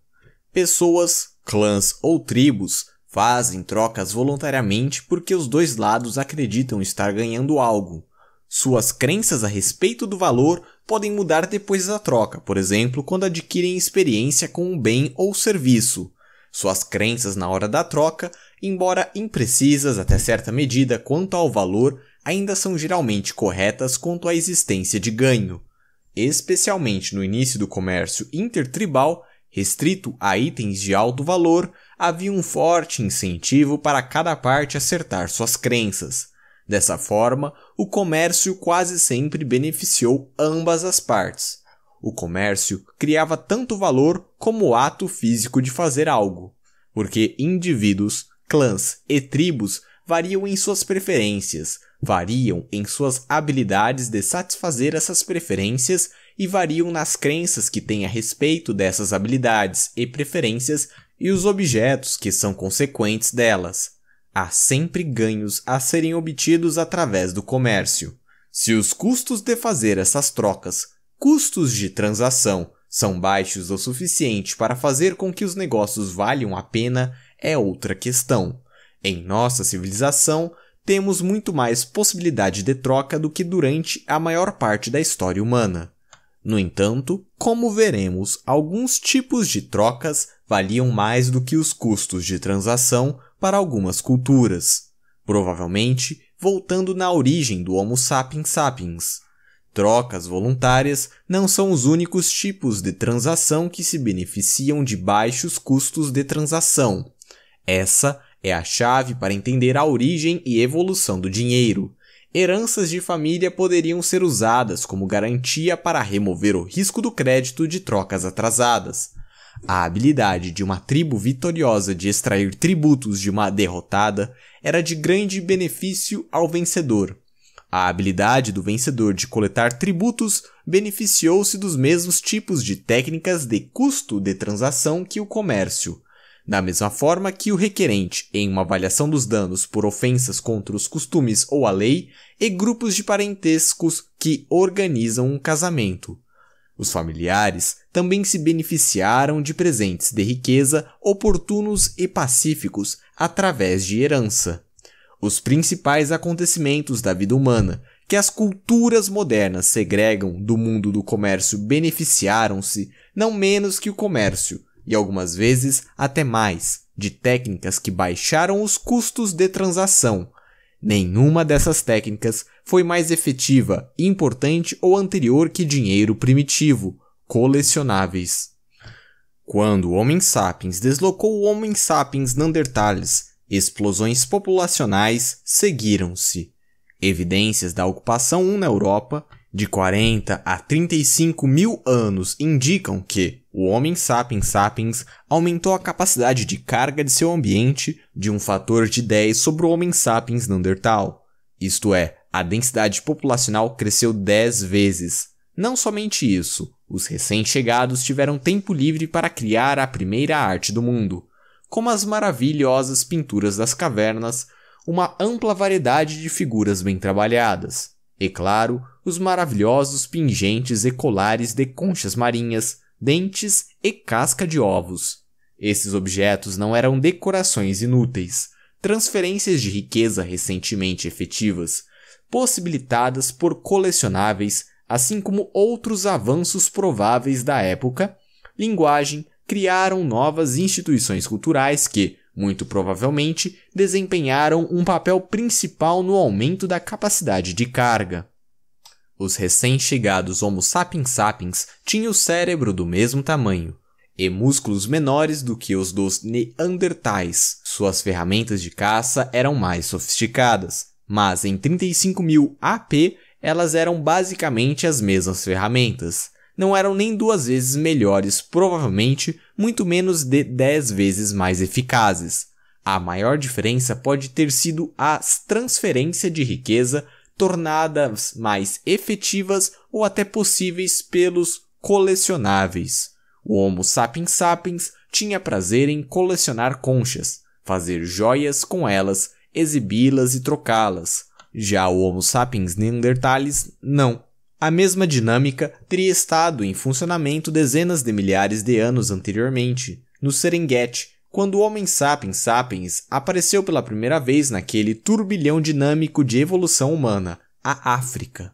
Pessoas, clãs ou tribos fazem trocas voluntariamente porque os dois lados acreditam estar ganhando algo. Suas crenças a respeito do valor podem mudar depois da troca, por exemplo, quando adquirem experiência com um bem ou serviço. Suas crenças na hora da troca, embora imprecisas até certa medida quanto ao valor, ainda são geralmente corretas quanto à existência de ganho. Especialmente no início do comércio intertribal, restrito a itens de alto valor, havia um forte incentivo para cada parte acertar suas crenças. Dessa forma, o comércio quase sempre beneficiou ambas as partes. O comércio criava tanto valor como o ato físico de fazer algo, porque indivíduos, clãs e tribos variam em suas preferências, variam em suas habilidades de satisfazer essas preferências e variam nas crenças que têm a respeito dessas habilidades e preferências e os objetos que são consequentes delas. Há sempre ganhos a serem obtidos através do comércio. Se os custos de fazer essas trocas, custos de transação, são baixos o suficiente para fazer com que os negócios valham a pena, é outra questão. Em nossa civilização, temos muito mais possibilidade de troca do que durante a maior parte da história humana. No entanto, como veremos, alguns tipos de trocas valiam mais do que os custos de transação para algumas culturas, provavelmente voltando na origem do Homo sapiens sapiens. Trocas voluntárias não são os únicos tipos de transação que se beneficiam de baixos custos de transação. Essa é a chave para entender a origem e evolução do dinheiro. Heranças de família poderiam ser usadas como garantia para remover o risco do crédito de trocas atrasadas. A habilidade de uma tribo vitoriosa de extrair tributos de uma derrotada era de grande benefício ao vencedor. A habilidade do vencedor de coletar tributos beneficiou-se dos mesmos tipos de técnicas de custo de transação que o comércio. Da mesma forma que o requerente, em uma avaliação dos danos por ofensas contra os costumes ou a lei, e grupos de parentescos que organizam um casamento. Os familiares também se beneficiaram de presentes de riqueza oportunos e pacíficos através de herança. Os principais acontecimentos da vida humana que as culturas modernas segregam do mundo do comércio beneficiaram-se não menos que o comércio, e algumas vezes até mais, de técnicas que baixaram os custos de transação. Nenhuma dessas técnicas foi mais efetiva, importante ou anterior que dinheiro primitivo, colecionáveis. Quando o Homem Sapiens deslocou o Homem Sapiens Neandertales, explosões populacionais seguiram-se. Evidências da ocupação 1 na Europa de 40 a 35 mil anos indicam que o Homem Sapiens Sapiens aumentou a capacidade de carga de seu ambiente de um fator de 10 sobre o Homem Sapiens Neandertal, isto é, a densidade populacional cresceu 10 vezes. Não somente isso, os recém-chegados tiveram tempo livre para criar a primeira arte do mundo, como as maravilhosas pinturas das cavernas, uma ampla variedade de figuras bem trabalhadas, e claro, os maravilhosos pingentes e colares de conchas marinhas, dentes e casca de ovos. Esses objetos não eram decorações inúteis, transferências de riqueza recentemente efetivas, possibilitadas por colecionáveis, assim como outros avanços prováveis da época, linguagem criaram novas instituições culturais que, muito provavelmente, desempenharam um papel principal no aumento da capacidade de carga. Os recém-chegados Homo sapiens sapiens tinham o cérebro do mesmo tamanho e músculos menores do que os dos Neandertais. Suas ferramentas de caça eram mais sofisticadas, mas em 35.000 AP elas eram basicamente as mesmas ferramentas. Não eram nem duas vezes melhores, provavelmente, muito menos de 10 vezes mais eficazes. A maior diferença pode ter sido a transferência de riqueza tornadas mais efetivas ou até possíveis pelos colecionáveis. O Homo sapiens sapiens tinha prazer em colecionar conchas, fazer joias com elas exibi-las e trocá-las. Já o Homo sapiens neanderthalis, não. A mesma dinâmica teria estado em funcionamento dezenas de milhares de anos anteriormente, no Serengeti, quando o Homem sapiens sapiens apareceu pela primeira vez naquele turbilhão dinâmico de evolução humana, a África.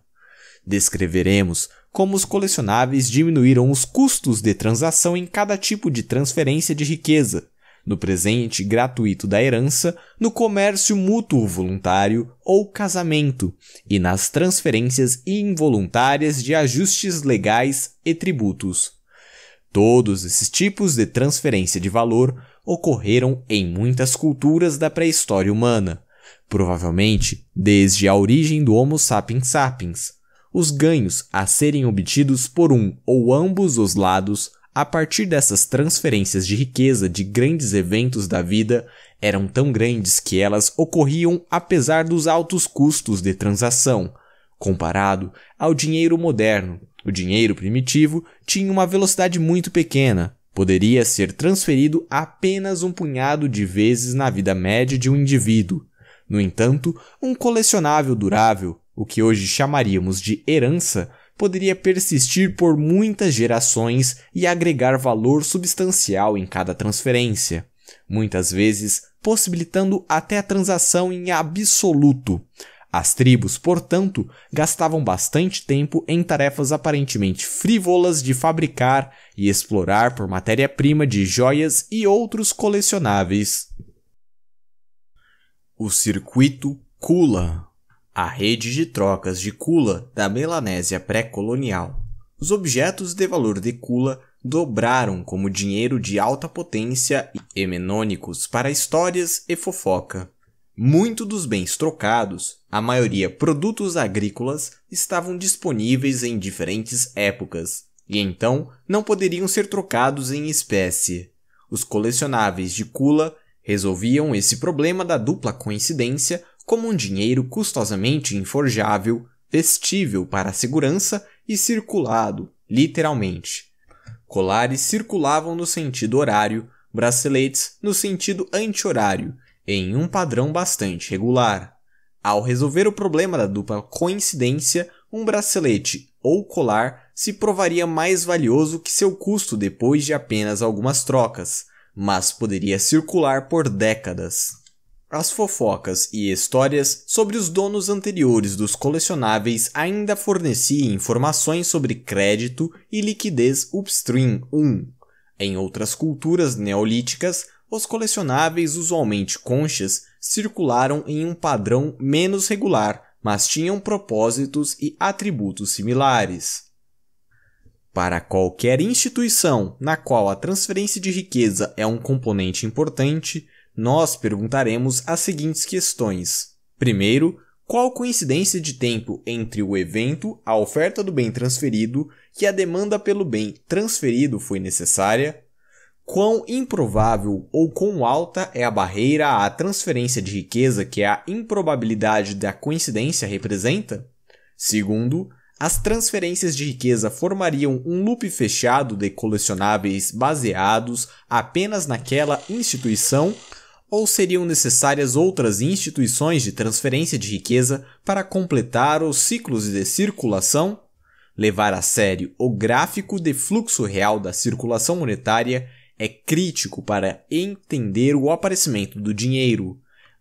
Descreveremos como os colecionáveis diminuíram os custos de transação em cada tipo de transferência de riqueza, no presente gratuito da herança, no comércio mútuo voluntário ou casamento, e nas transferências involuntárias de ajustes legais e tributos. Todos esses tipos de transferência de valor ocorreram em muitas culturas da pré-história humana, provavelmente desde a origem do Homo sapiens sapiens. Os ganhos a serem obtidos por um ou ambos os lados a partir dessas transferências de riqueza de grandes eventos da vida, eram tão grandes que elas ocorriam apesar dos altos custos de transação. Comparado ao dinheiro moderno, o dinheiro primitivo tinha uma velocidade muito pequena, poderia ser transferido apenas um punhado de vezes na vida média de um indivíduo. No entanto, um colecionável durável, o que hoje chamaríamos de herança, poderia persistir por muitas gerações e agregar valor substancial em cada transferência, muitas vezes possibilitando até a transação em absoluto. As tribos, portanto, gastavam bastante tempo em tarefas aparentemente frívolas de fabricar e explorar por matéria-prima de joias e outros colecionáveis. O circuito Kula a rede de trocas de Kula da Melanésia pré-colonial. Os objetos de valor de Kula dobraram como dinheiro de alta potência e menônicos para histórias e fofoca. Muito dos bens trocados, a maioria produtos agrícolas, estavam disponíveis em diferentes épocas e então não poderiam ser trocados em espécie. Os colecionáveis de Kula resolviam esse problema da dupla coincidência como um dinheiro custosamente inforjável, vestível para a segurança e circulado, literalmente. Colares circulavam no sentido horário, braceletes no sentido anti-horário, em um padrão bastante regular. Ao resolver o problema da dupla coincidência, um bracelete ou colar se provaria mais valioso que seu custo depois de apenas algumas trocas, mas poderia circular por décadas. As fofocas e histórias sobre os donos anteriores dos colecionáveis ainda forneciam informações sobre crédito e liquidez upstream 1. Em outras culturas neolíticas, os colecionáveis, usualmente conchas, circularam em um padrão menos regular, mas tinham propósitos e atributos similares. Para qualquer instituição na qual a transferência de riqueza é um componente importante, nós perguntaremos as seguintes questões. Primeiro, qual coincidência de tempo entre o evento, a oferta do bem transferido e a demanda pelo bem transferido foi necessária? Quão improvável ou quão alta é a barreira à transferência de riqueza que a improbabilidade da coincidência representa? Segundo, as transferências de riqueza formariam um loop fechado de colecionáveis baseados apenas naquela instituição ou seriam necessárias outras instituições de transferência de riqueza para completar os ciclos de circulação? Levar a sério o gráfico de fluxo real da circulação monetária é crítico para entender o aparecimento do dinheiro.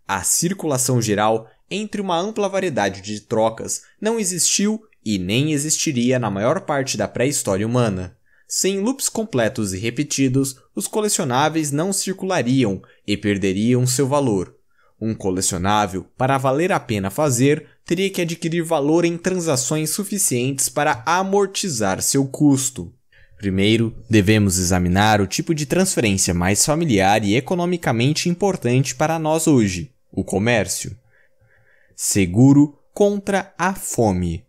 A circulação geral entre uma ampla variedade de trocas não existiu e nem existiria na maior parte da pré-história humana. Sem loops completos e repetidos, os colecionáveis não circulariam e perderiam seu valor. Um colecionável, para valer a pena fazer, teria que adquirir valor em transações suficientes para amortizar seu custo. Primeiro, devemos examinar o tipo de transferência mais familiar e economicamente importante para nós hoje: o comércio. Seguro contra a fome.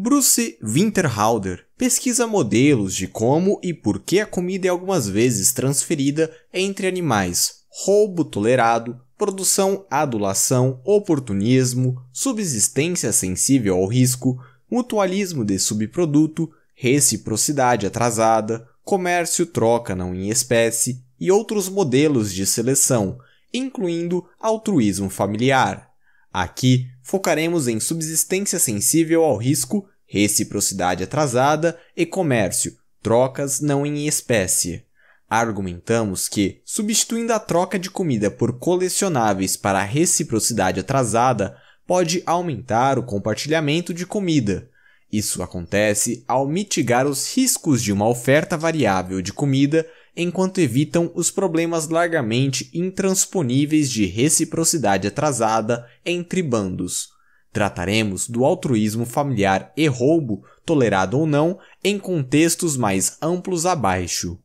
Bruce Winterhalder pesquisa modelos de como e por que a comida é algumas vezes transferida entre animais, roubo tolerado, produção, adulação, oportunismo, subsistência sensível ao risco, mutualismo de subproduto, reciprocidade atrasada, comércio troca não em espécie e outros modelos de seleção, incluindo altruísmo familiar. Aqui focaremos em subsistência sensível ao risco, reciprocidade atrasada e comércio, trocas não em espécie. Argumentamos que, substituindo a troca de comida por colecionáveis para reciprocidade atrasada, pode aumentar o compartilhamento de comida. Isso acontece ao mitigar os riscos de uma oferta variável de comida enquanto evitam os problemas largamente intransponíveis de reciprocidade atrasada entre bandos. Trataremos do altruísmo familiar e roubo, tolerado ou não, em contextos mais amplos abaixo.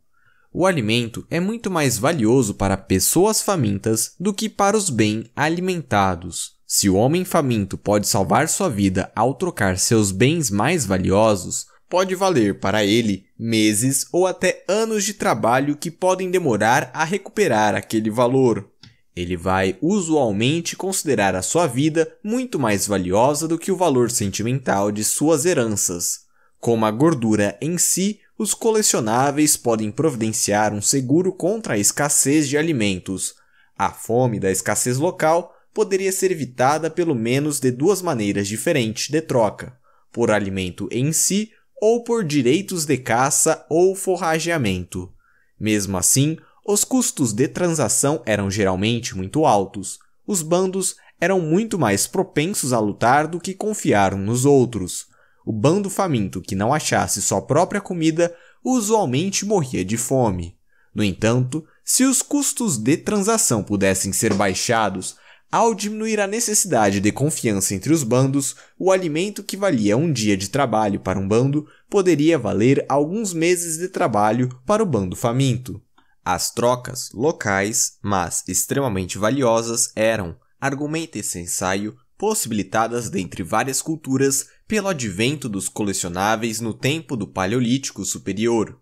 O alimento é muito mais valioso para pessoas famintas do que para os bem alimentados. Se o homem faminto pode salvar sua vida ao trocar seus bens mais valiosos, pode valer para ele meses ou até anos de trabalho que podem demorar a recuperar aquele valor. Ele vai usualmente considerar a sua vida muito mais valiosa do que o valor sentimental de suas heranças. Como a gordura em si, os colecionáveis podem providenciar um seguro contra a escassez de alimentos. A fome da escassez local poderia ser evitada pelo menos de duas maneiras diferentes de troca: por alimento em si ou por direitos de caça ou forrageamento. Mesmo assim, os custos de transação eram geralmente muito altos. Os bandos eram muito mais propensos a lutar do que confiar nos outros. O bando faminto que não achasse sua própria comida usualmente morria de fome. No entanto, se os custos de transação pudessem ser baixados ao diminuir a necessidade de confiança entre os bandos, o alimento que valia um dia de trabalho para um bando poderia valer alguns meses de trabalho para o bando faminto. As trocas, locais, mas extremamente valiosas, eram, argumenta esse ensaio, possibilitadas dentre várias culturas pelo advento dos colecionáveis no tempo do Paleolítico Superior.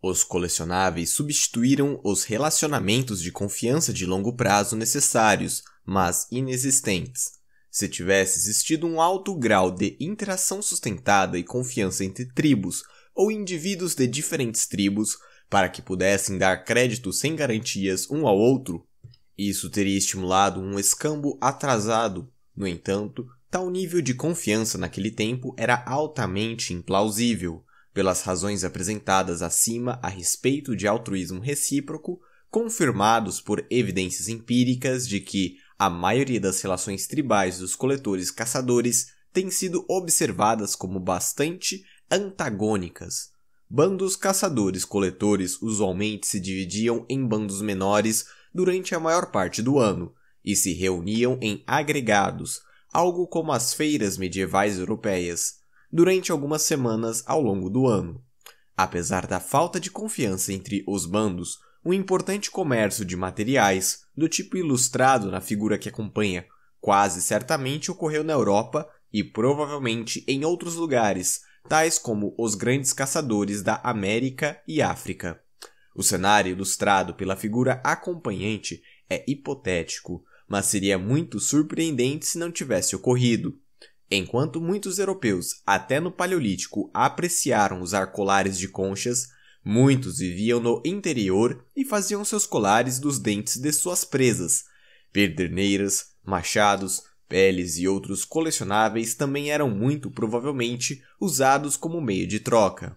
Os colecionáveis substituíram os relacionamentos de confiança de longo prazo necessários mas inexistentes. Se tivesse existido um alto grau de interação sustentada e confiança entre tribos ou indivíduos de diferentes tribos para que pudessem dar crédito sem garantias um ao outro, isso teria estimulado um escambo atrasado. No entanto, tal nível de confiança naquele tempo era altamente implausível, pelas razões apresentadas acima a respeito de altruísmo recíproco, confirmados por evidências empíricas de que a maioria das relações tribais dos coletores-caçadores têm sido observadas como bastante antagônicas. Bandos caçadores-coletores usualmente se dividiam em bandos menores durante a maior parte do ano e se reuniam em agregados, algo como as feiras medievais europeias, durante algumas semanas ao longo do ano. Apesar da falta de confiança entre os bandos, um importante comércio de materiais, do tipo ilustrado na figura que acompanha, quase certamente ocorreu na Europa e provavelmente em outros lugares, tais como os grandes caçadores da América e África. O cenário ilustrado pela figura acompanhante é hipotético, mas seria muito surpreendente se não tivesse ocorrido. Enquanto muitos europeus, até no Paleolítico, apreciaram usar colares de conchas, Muitos viviam no interior e faziam seus colares dos dentes de suas presas. Pederneiras, machados, peles e outros colecionáveis também eram muito provavelmente usados como meio de troca.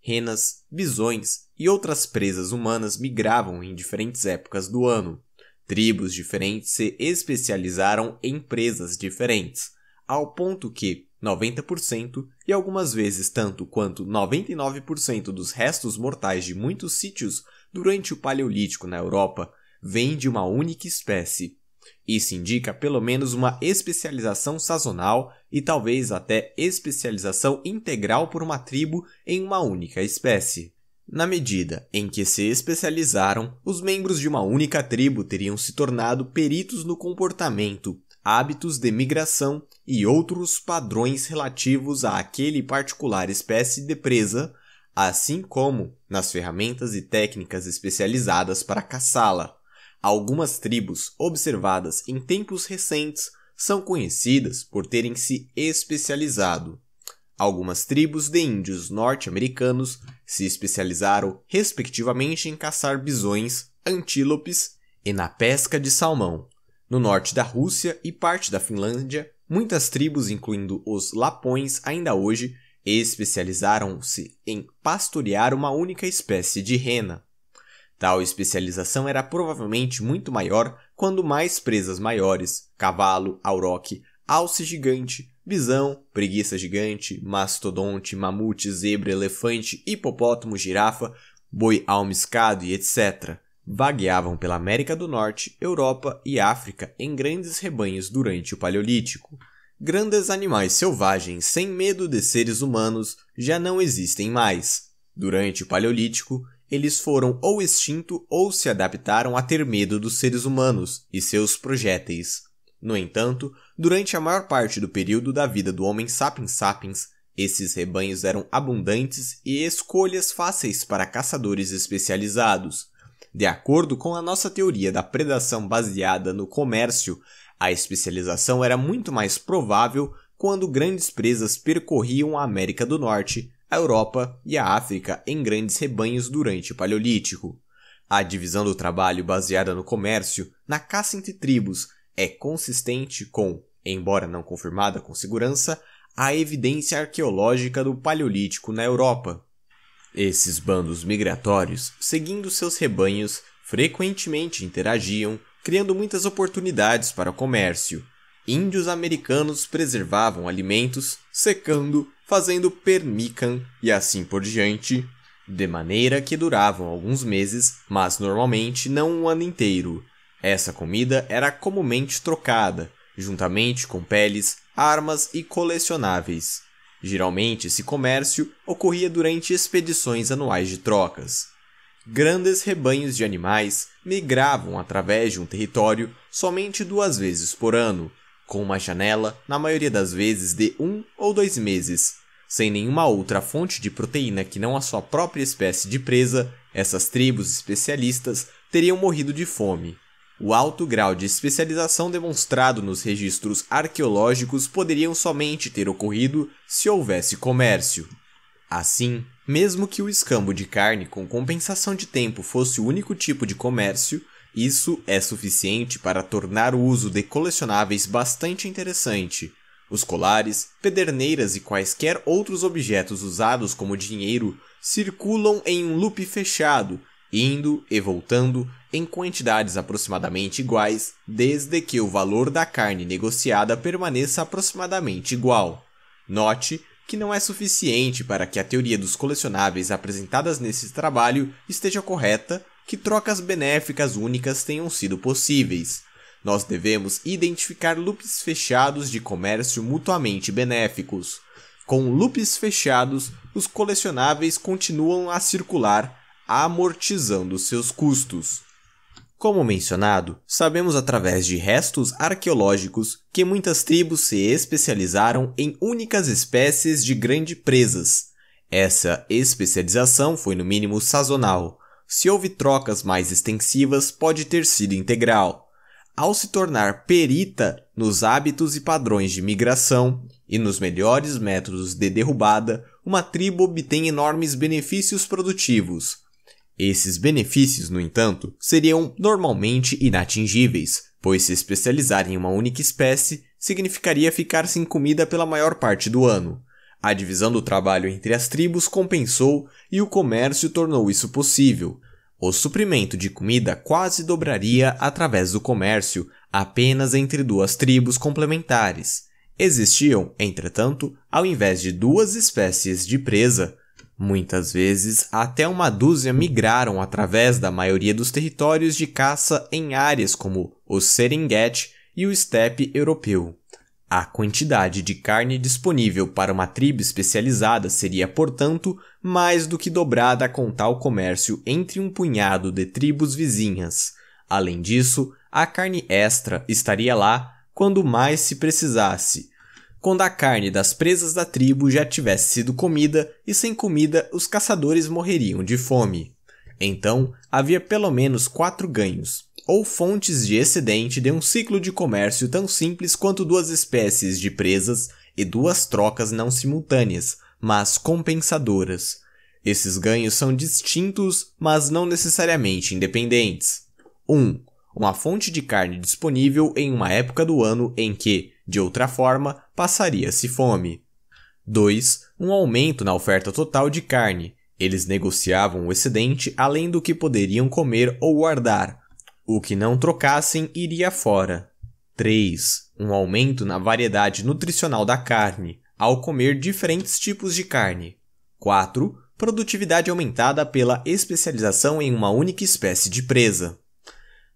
Renas, bisões e outras presas humanas migravam em diferentes épocas do ano. Tribos diferentes se especializaram em presas diferentes, ao ponto que, 90% e algumas vezes tanto quanto 99% dos restos mortais de muitos sítios durante o Paleolítico na Europa vêm de uma única espécie. Isso indica pelo menos uma especialização sazonal e talvez até especialização integral por uma tribo em uma única espécie. Na medida em que se especializaram, os membros de uma única tribo teriam se tornado peritos no comportamento, hábitos de migração e outros padrões relativos àquele aquele particular espécie de presa, assim como nas ferramentas e técnicas especializadas para caçá-la. Algumas tribos observadas em tempos recentes são conhecidas por terem se especializado. Algumas tribos de índios norte-americanos se especializaram, respectivamente, em caçar bisões, antílopes e na pesca de salmão. No norte da Rússia e parte da Finlândia, muitas tribos, incluindo os Lapões, ainda hoje especializaram-se em pastorear uma única espécie de rena. Tal especialização era provavelmente muito maior quando mais presas maiores, cavalo, auroque, alce gigante, bisão, preguiça gigante, mastodonte, mamute, zebra, elefante, hipopótamo, girafa, boi almiscado e etc vagueavam pela América do Norte, Europa e África em grandes rebanhos durante o Paleolítico. Grandes animais selvagens sem medo de seres humanos já não existem mais. Durante o Paleolítico, eles foram ou extinto ou se adaptaram a ter medo dos seres humanos e seus projéteis. No entanto, durante a maior parte do período da vida do homem sapiens sapiens, esses rebanhos eram abundantes e escolhas fáceis para caçadores especializados, de acordo com a nossa teoria da predação baseada no comércio, a especialização era muito mais provável quando grandes presas percorriam a América do Norte, a Europa e a África em grandes rebanhos durante o Paleolítico. A divisão do trabalho baseada no comércio, na caça entre tribos, é consistente com, embora não confirmada com segurança, a evidência arqueológica do Paleolítico na Europa. Esses bandos migratórios, seguindo seus rebanhos, frequentemente interagiam, criando muitas oportunidades para o comércio. Índios americanos preservavam alimentos, secando, fazendo permican e assim por diante, de maneira que duravam alguns meses, mas normalmente não um ano inteiro. Essa comida era comumente trocada, juntamente com peles, armas e colecionáveis. Geralmente, esse comércio ocorria durante expedições anuais de trocas. Grandes rebanhos de animais migravam através de um território somente duas vezes por ano, com uma janela, na maioria das vezes, de um ou dois meses. Sem nenhuma outra fonte de proteína que não a sua própria espécie de presa, essas tribos especialistas teriam morrido de fome. O alto grau de especialização demonstrado nos registros arqueológicos poderiam somente ter ocorrido se houvesse comércio. Assim, mesmo que o escambo de carne com compensação de tempo fosse o único tipo de comércio, isso é suficiente para tornar o uso de colecionáveis bastante interessante. Os colares, pederneiras e quaisquer outros objetos usados como dinheiro circulam em um loop fechado, indo e voltando em quantidades aproximadamente iguais, desde que o valor da carne negociada permaneça aproximadamente igual. Note que não é suficiente para que a teoria dos colecionáveis apresentadas nesse trabalho esteja correta que trocas benéficas únicas tenham sido possíveis. Nós devemos identificar loops fechados de comércio mutuamente benéficos. Com loops fechados, os colecionáveis continuam a circular, amortizando seus custos. Como mencionado, sabemos através de restos arqueológicos que muitas tribos se especializaram em únicas espécies de grandes presas. Essa especialização foi no mínimo sazonal. Se houve trocas mais extensivas, pode ter sido integral. Ao se tornar perita nos hábitos e padrões de migração e nos melhores métodos de derrubada, uma tribo obtém enormes benefícios produtivos, esses benefícios, no entanto, seriam normalmente inatingíveis, pois se especializar em uma única espécie significaria ficar sem comida pela maior parte do ano. A divisão do trabalho entre as tribos compensou e o comércio tornou isso possível. O suprimento de comida quase dobraria através do comércio, apenas entre duas tribos complementares. Existiam, entretanto, ao invés de duas espécies de presa, Muitas vezes, até uma dúzia migraram através da maioria dos territórios de caça em áreas como o Serengeti e o estepe europeu. A quantidade de carne disponível para uma tribo especializada seria, portanto, mais do que dobrada com tal comércio entre um punhado de tribos vizinhas. Além disso, a carne extra estaria lá quando mais se precisasse, quando a carne das presas da tribo já tivesse sido comida, e sem comida os caçadores morreriam de fome. Então, havia pelo menos quatro ganhos, ou fontes de excedente de um ciclo de comércio tão simples quanto duas espécies de presas e duas trocas não simultâneas, mas compensadoras. Esses ganhos são distintos, mas não necessariamente independentes. 1. Um, uma fonte de carne disponível em uma época do ano em que, de outra forma, passaria-se fome. 2. Um aumento na oferta total de carne. Eles negociavam o excedente além do que poderiam comer ou guardar. O que não trocassem iria fora. 3. Um aumento na variedade nutricional da carne, ao comer diferentes tipos de carne. 4. Produtividade aumentada pela especialização em uma única espécie de presa.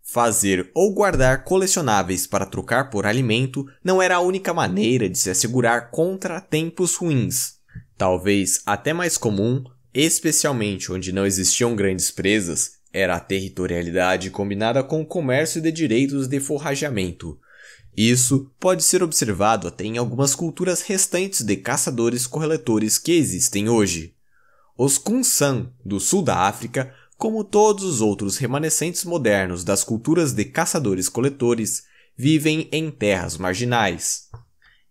Fazer ou guardar colecionáveis para trocar por alimento não era a única maneira de se assegurar contra tempos ruins. Talvez até mais comum, especialmente onde não existiam grandes presas, era a territorialidade combinada com o comércio de direitos de forrajamento. Isso pode ser observado até em algumas culturas restantes de caçadores-correletores que existem hoje. Os Kunsan, do sul da África, como todos os outros remanescentes modernos das culturas de caçadores-coletores, vivem em terras marginais.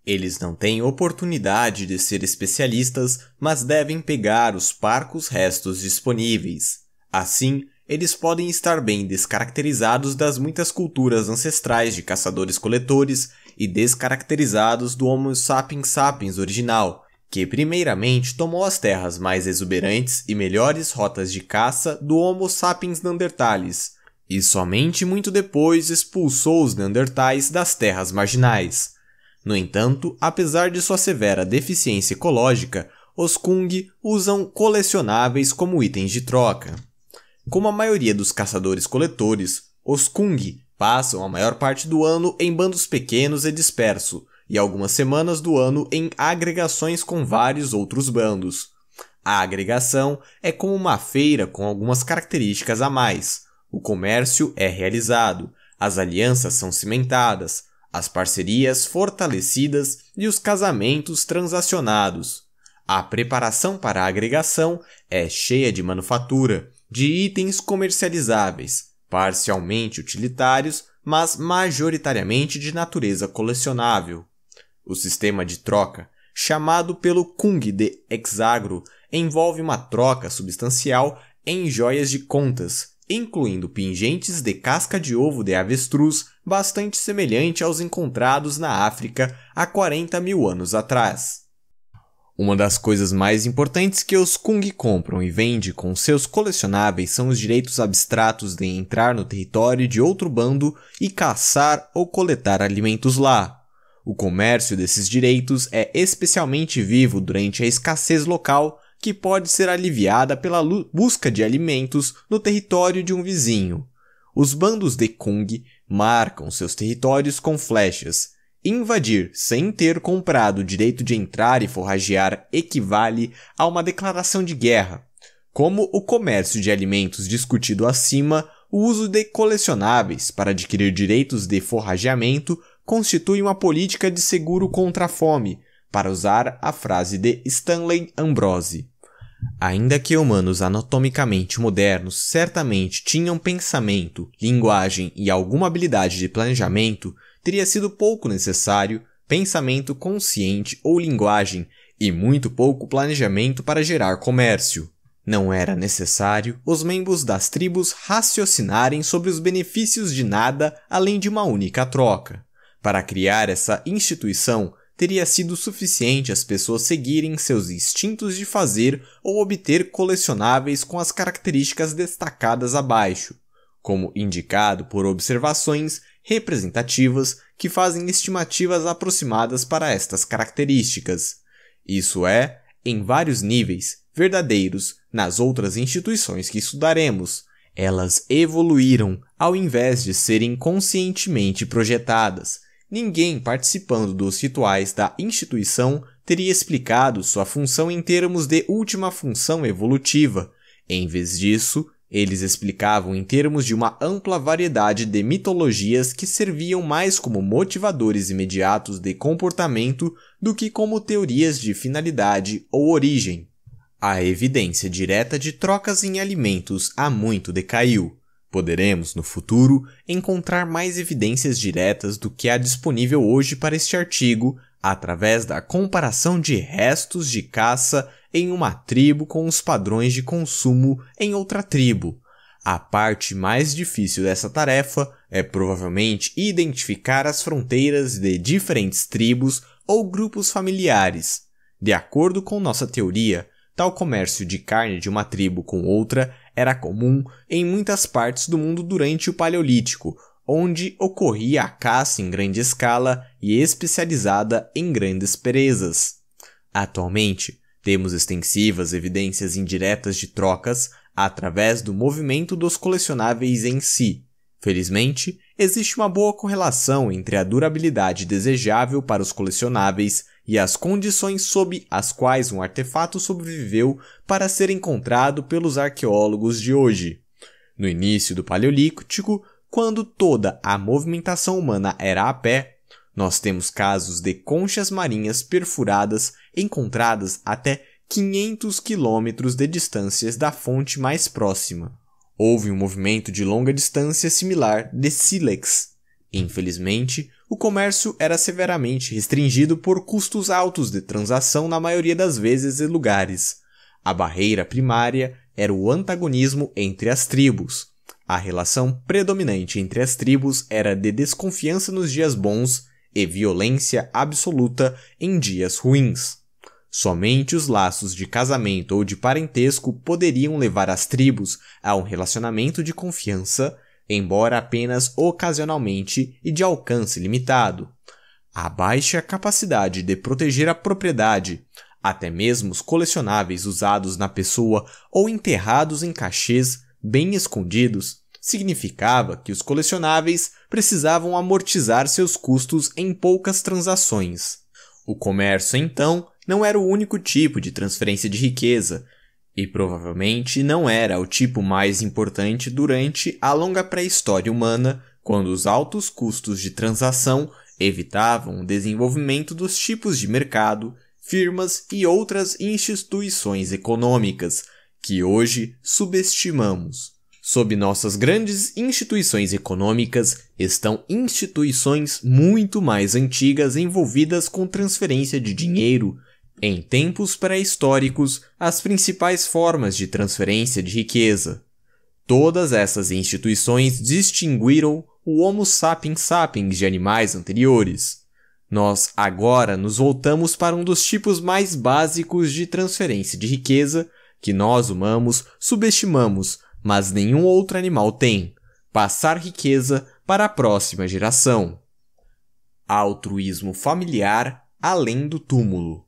Eles não têm oportunidade de ser especialistas, mas devem pegar os parcos restos disponíveis. Assim, eles podem estar bem descaracterizados das muitas culturas ancestrais de caçadores-coletores e descaracterizados do Homo sapiens sapiens original, que primeiramente tomou as terras mais exuberantes e melhores rotas de caça do Homo sapiens neanderthalis, e somente muito depois expulsou os neandertais das terras marginais. No entanto, apesar de sua severa deficiência ecológica, os Kung usam colecionáveis como itens de troca. Como a maioria dos caçadores-coletores, os Kung passam a maior parte do ano em bandos pequenos e dispersos, e algumas semanas do ano em agregações com vários outros bandos. A agregação é como uma feira com algumas características a mais. O comércio é realizado, as alianças são cimentadas, as parcerias fortalecidas e os casamentos transacionados. A preparação para a agregação é cheia de manufatura, de itens comercializáveis, parcialmente utilitários, mas majoritariamente de natureza colecionável. O sistema de troca, chamado pelo Kung de hexagro, envolve uma troca substancial em joias de contas, incluindo pingentes de casca de ovo de avestruz bastante semelhante aos encontrados na África há 40 mil anos atrás. Uma das coisas mais importantes que os Kung compram e vendem com seus colecionáveis são os direitos abstratos de entrar no território de outro bando e caçar ou coletar alimentos lá, o comércio desses direitos é especialmente vivo durante a escassez local, que pode ser aliviada pela busca de alimentos no território de um vizinho. Os bandos de Kung marcam seus territórios com flechas. Invadir sem ter comprado o direito de entrar e forragear equivale a uma declaração de guerra. Como o comércio de alimentos discutido acima, o uso de colecionáveis para adquirir direitos de forrageamento constitui uma política de seguro contra a fome, para usar a frase de Stanley Ambrose. Ainda que humanos anatomicamente modernos certamente tinham pensamento, linguagem e alguma habilidade de planejamento, teria sido pouco necessário pensamento consciente ou linguagem e muito pouco planejamento para gerar comércio. Não era necessário os membros das tribos raciocinarem sobre os benefícios de nada além de uma única troca. Para criar essa instituição, teria sido suficiente as pessoas seguirem seus instintos de fazer ou obter colecionáveis com as características destacadas abaixo, como indicado por observações representativas que fazem estimativas aproximadas para estas características. Isso é, em vários níveis, verdadeiros nas outras instituições que estudaremos. Elas evoluíram ao invés de serem conscientemente projetadas, Ninguém participando dos rituais da instituição teria explicado sua função em termos de última função evolutiva. Em vez disso, eles explicavam em termos de uma ampla variedade de mitologias que serviam mais como motivadores imediatos de comportamento do que como teorias de finalidade ou origem. A evidência direta de trocas em alimentos há muito decaiu. Poderemos, no futuro, encontrar mais evidências diretas do que há disponível hoje para este artigo através da comparação de restos de caça em uma tribo com os padrões de consumo em outra tribo. A parte mais difícil dessa tarefa é provavelmente identificar as fronteiras de diferentes tribos ou grupos familiares. De acordo com nossa teoria, tal comércio de carne de uma tribo com outra era comum em muitas partes do mundo durante o Paleolítico, onde ocorria a caça em grande escala e especializada em grandes presas. Atualmente, temos extensivas evidências indiretas de trocas através do movimento dos colecionáveis em si. Felizmente, existe uma boa correlação entre a durabilidade desejável para os colecionáveis e as condições sob as quais um artefato sobreviveu para ser encontrado pelos arqueólogos de hoje. No início do Paleolítico, quando toda a movimentação humana era a pé, nós temos casos de conchas marinhas perfuradas encontradas até 500 quilômetros de distâncias da fonte mais próxima. Houve um movimento de longa distância similar de sílex. Infelizmente, o comércio era severamente restringido por custos altos de transação na maioria das vezes e lugares. A barreira primária era o antagonismo entre as tribos. A relação predominante entre as tribos era de desconfiança nos dias bons e violência absoluta em dias ruins. Somente os laços de casamento ou de parentesco poderiam levar as tribos a um relacionamento de confiança embora apenas ocasionalmente e de alcance limitado. A baixa capacidade de proteger a propriedade, até mesmo os colecionáveis usados na pessoa ou enterrados em cachês bem escondidos, significava que os colecionáveis precisavam amortizar seus custos em poucas transações. O comércio, então, não era o único tipo de transferência de riqueza, e provavelmente não era o tipo mais importante durante a longa pré-história humana, quando os altos custos de transação evitavam o desenvolvimento dos tipos de mercado, firmas e outras instituições econômicas que hoje subestimamos. Sob nossas grandes instituições econômicas estão instituições muito mais antigas envolvidas com transferência de dinheiro em tempos pré-históricos, as principais formas de transferência de riqueza. Todas essas instituições distinguiram o Homo sapiens sapiens de animais anteriores. Nós agora nos voltamos para um dos tipos mais básicos de transferência de riqueza que nós humanos subestimamos, mas nenhum outro animal tem: passar riqueza para a próxima geração. Altruísmo familiar além do túmulo.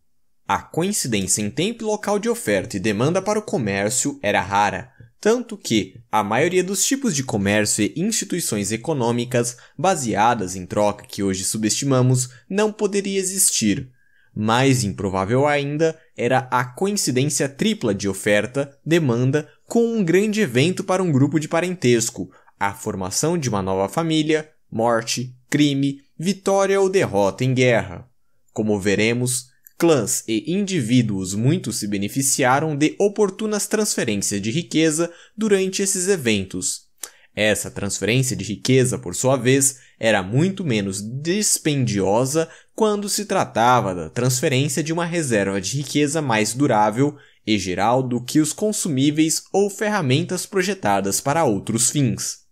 A coincidência em tempo e local de oferta e demanda para o comércio era rara, tanto que a maioria dos tipos de comércio e instituições econômicas baseadas em troca que hoje subestimamos não poderia existir. Mais improvável ainda era a coincidência tripla de oferta, demanda, com um grande evento para um grupo de parentesco, a formação de uma nova família, morte, crime, vitória ou derrota em guerra. Como veremos, Clãs e indivíduos muito se beneficiaram de oportunas transferências de riqueza durante esses eventos. Essa transferência de riqueza, por sua vez, era muito menos dispendiosa quando se tratava da transferência de uma reserva de riqueza mais durável e geral do que os consumíveis ou ferramentas projetadas para outros fins.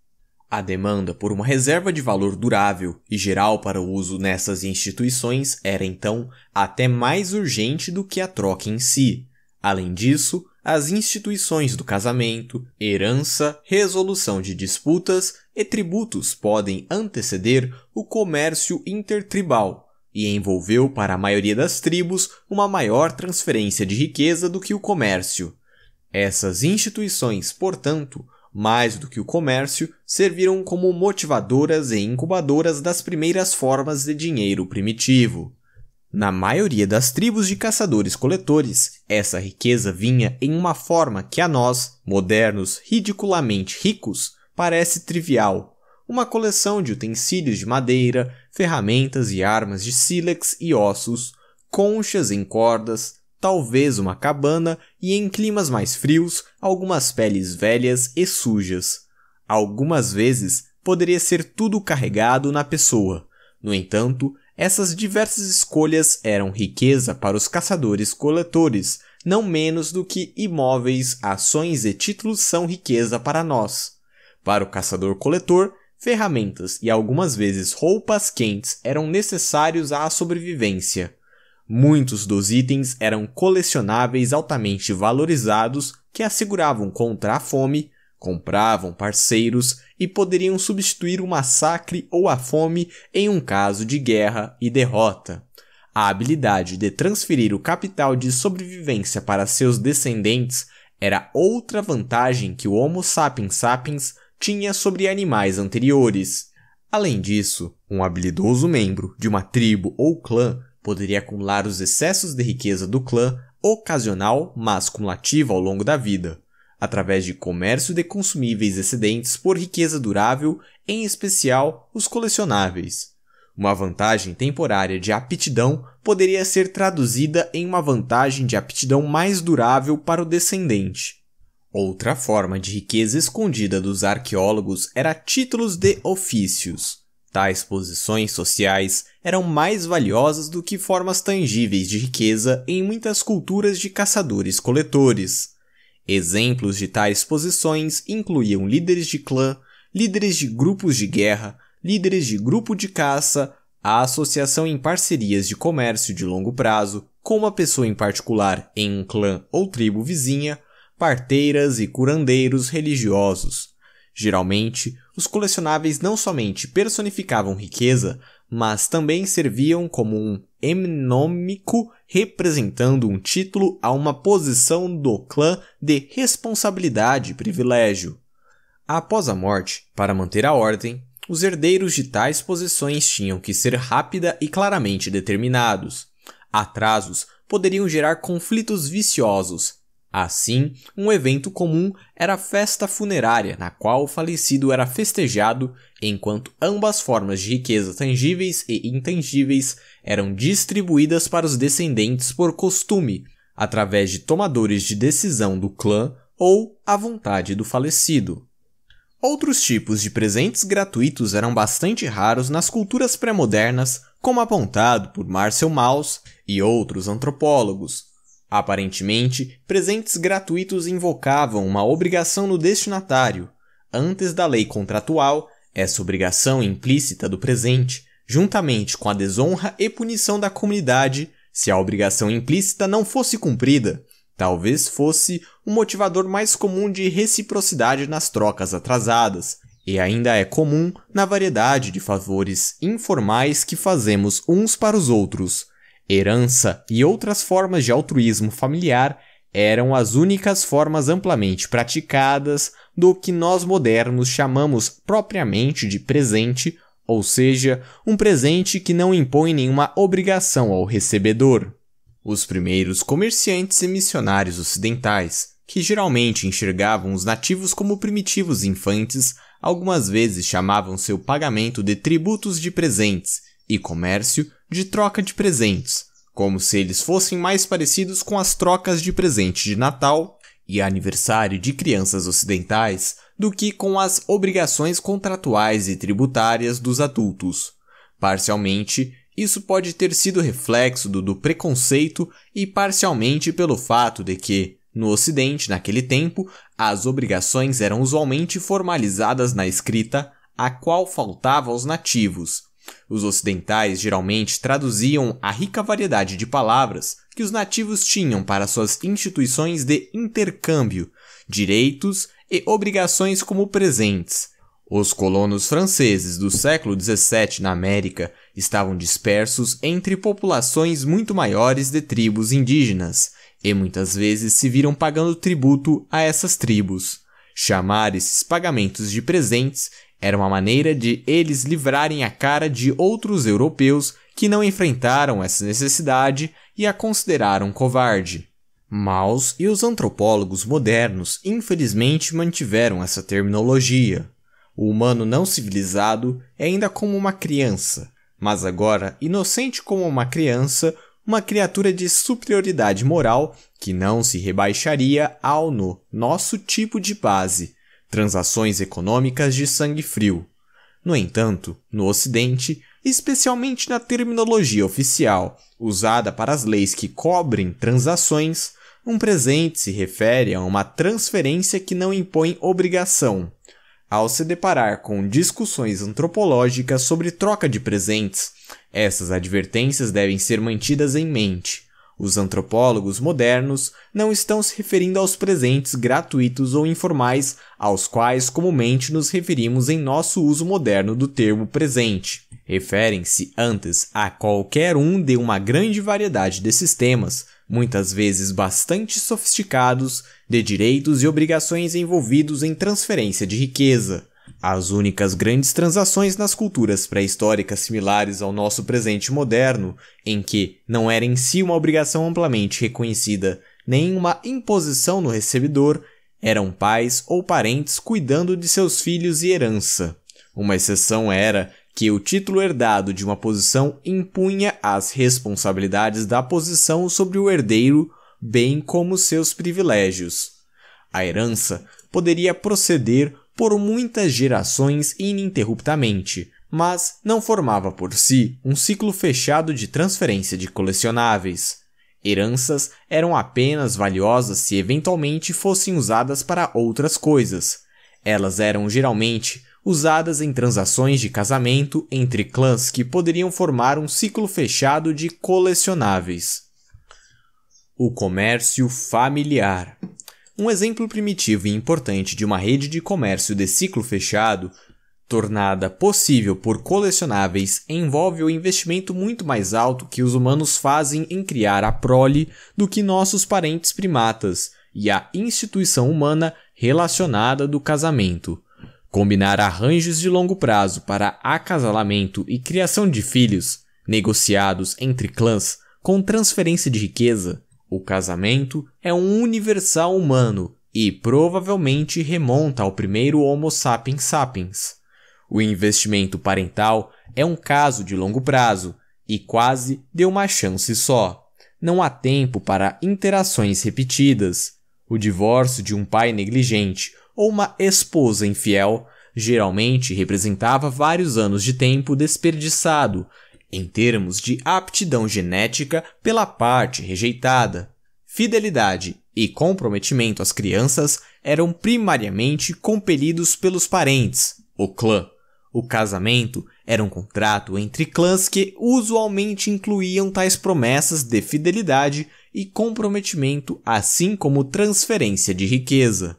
A demanda por uma reserva de valor durável e geral para o uso nessas instituições era então até mais urgente do que a troca em si. Além disso, as instituições do casamento, herança, resolução de disputas e tributos podem anteceder o comércio intertribal e envolveu para a maioria das tribos uma maior transferência de riqueza do que o comércio. Essas instituições, portanto, mais do que o comércio, serviram como motivadoras e incubadoras das primeiras formas de dinheiro primitivo. Na maioria das tribos de caçadores-coletores, essa riqueza vinha em uma forma que a nós, modernos ridiculamente ricos, parece trivial. Uma coleção de utensílios de madeira, ferramentas e armas de sílex e ossos, conchas em cordas, talvez uma cabana e em climas mais frios, algumas peles velhas e sujas. Algumas vezes poderia ser tudo carregado na pessoa. No entanto, essas diversas escolhas eram riqueza para os caçadores-coletores, não menos do que imóveis, ações e títulos são riqueza para nós. Para o caçador-coletor, ferramentas e algumas vezes roupas quentes eram necessários à sobrevivência. Muitos dos itens eram colecionáveis altamente valorizados que asseguravam contra a fome, compravam parceiros e poderiam substituir o massacre ou a fome em um caso de guerra e derrota. A habilidade de transferir o capital de sobrevivência para seus descendentes era outra vantagem que o Homo sapiens sapiens tinha sobre animais anteriores. Além disso, um habilidoso membro de uma tribo ou clã poderia acumular os excessos de riqueza do clã ocasional, mas cumulativa ao longo da vida, através de comércio de consumíveis excedentes por riqueza durável, em especial os colecionáveis. Uma vantagem temporária de aptidão poderia ser traduzida em uma vantagem de aptidão mais durável para o descendente. Outra forma de riqueza escondida dos arqueólogos era títulos de ofícios. Tais posições sociais eram mais valiosas do que formas tangíveis de riqueza em muitas culturas de caçadores-coletores. Exemplos de tais posições incluíam líderes de clã, líderes de grupos de guerra, líderes de grupo de caça, a associação em parcerias de comércio de longo prazo com uma pessoa em particular em um clã ou tribo vizinha, parteiras e curandeiros religiosos. Geralmente, os colecionáveis não somente personificavam riqueza, mas também serviam como um emnômico representando um título a uma posição do clã de responsabilidade e privilégio. Após a morte, para manter a ordem, os herdeiros de tais posições tinham que ser rápida e claramente determinados. Atrasos poderiam gerar conflitos viciosos, Assim, um evento comum era a festa funerária, na qual o falecido era festejado, enquanto ambas formas de riqueza tangíveis e intangíveis eram distribuídas para os descendentes por costume, através de tomadores de decisão do clã ou à vontade do falecido. Outros tipos de presentes gratuitos eram bastante raros nas culturas pré-modernas, como apontado por Marcel Mauss e outros antropólogos, Aparentemente, presentes gratuitos invocavam uma obrigação no destinatário. Antes da lei contratual, essa obrigação implícita do presente, juntamente com a desonra e punição da comunidade, se a obrigação implícita não fosse cumprida, talvez fosse o um motivador mais comum de reciprocidade nas trocas atrasadas, e ainda é comum na variedade de favores informais que fazemos uns para os outros, herança e outras formas de altruísmo familiar eram as únicas formas amplamente praticadas do que nós modernos chamamos propriamente de presente, ou seja, um presente que não impõe nenhuma obrigação ao recebedor. Os primeiros comerciantes e missionários ocidentais, que geralmente enxergavam os nativos como primitivos infantes, algumas vezes chamavam seu pagamento de tributos de presentes e comércio de troca de presentes, como se eles fossem mais parecidos com as trocas de presente de Natal e aniversário de crianças ocidentais do que com as obrigações contratuais e tributárias dos adultos. Parcialmente, isso pode ter sido reflexo do, do, preconceito e parcialmente pelo fato de que, no Ocidente, naquele tempo, as obrigações eram usualmente formalizadas na escrita, a qual faltava aos nativos, os ocidentais geralmente traduziam a rica variedade de palavras que os nativos tinham para suas instituições de intercâmbio, direitos e obrigações como presentes. Os colonos franceses do século XVII na América estavam dispersos entre populações muito maiores de tribos indígenas, e muitas vezes se viram pagando tributo a essas tribos. Chamar esses pagamentos de presentes era uma maneira de eles livrarem a cara de outros europeus que não enfrentaram essa necessidade e a consideraram covarde. Maus e os antropólogos modernos infelizmente mantiveram essa terminologia. O humano não civilizado é ainda como uma criança, mas agora inocente como uma criança, uma criatura de superioridade moral que não se rebaixaria ao no nosso tipo de base, transações econômicas de sangue frio. No entanto, no Ocidente, especialmente na terminologia oficial usada para as leis que cobrem transações, um presente se refere a uma transferência que não impõe obrigação. Ao se deparar com discussões antropológicas sobre troca de presentes, essas advertências devem ser mantidas em mente. Os antropólogos modernos não estão se referindo aos presentes gratuitos ou informais, aos quais comumente nos referimos em nosso uso moderno do termo presente. Referem-se antes a qualquer um de uma grande variedade de sistemas, muitas vezes bastante sofisticados, de direitos e obrigações envolvidos em transferência de riqueza. As únicas grandes transações nas culturas pré-históricas similares ao nosso presente moderno, em que não era em si uma obrigação amplamente reconhecida, nem uma imposição no recebedor, eram pais ou parentes cuidando de seus filhos e herança. Uma exceção era que o título herdado de uma posição impunha as responsabilidades da posição sobre o herdeiro, bem como seus privilégios. A herança poderia proceder por muitas gerações ininterruptamente, mas não formava por si um ciclo fechado de transferência de colecionáveis. Heranças eram apenas valiosas se eventualmente fossem usadas para outras coisas. Elas eram geralmente usadas em transações de casamento entre clãs que poderiam formar um ciclo fechado de colecionáveis. O comércio familiar. Um exemplo primitivo e importante de uma rede de comércio de ciclo fechado, tornada possível por colecionáveis, envolve o investimento muito mais alto que os humanos fazem em criar a prole do que nossos parentes primatas e a instituição humana relacionada do casamento. Combinar arranjos de longo prazo para acasalamento e criação de filhos, negociados entre clãs com transferência de riqueza, o casamento é um universal humano e provavelmente remonta ao primeiro Homo sapiens sapiens. O investimento parental é um caso de longo prazo e quase deu uma chance só. Não há tempo para interações repetidas. O divórcio de um pai negligente ou uma esposa infiel geralmente representava vários anos de tempo desperdiçado em termos de aptidão genética pela parte rejeitada. Fidelidade e comprometimento às crianças eram primariamente compelidos pelos parentes, o clã. O casamento era um contrato entre clãs que usualmente incluíam tais promessas de fidelidade e comprometimento, assim como transferência de riqueza.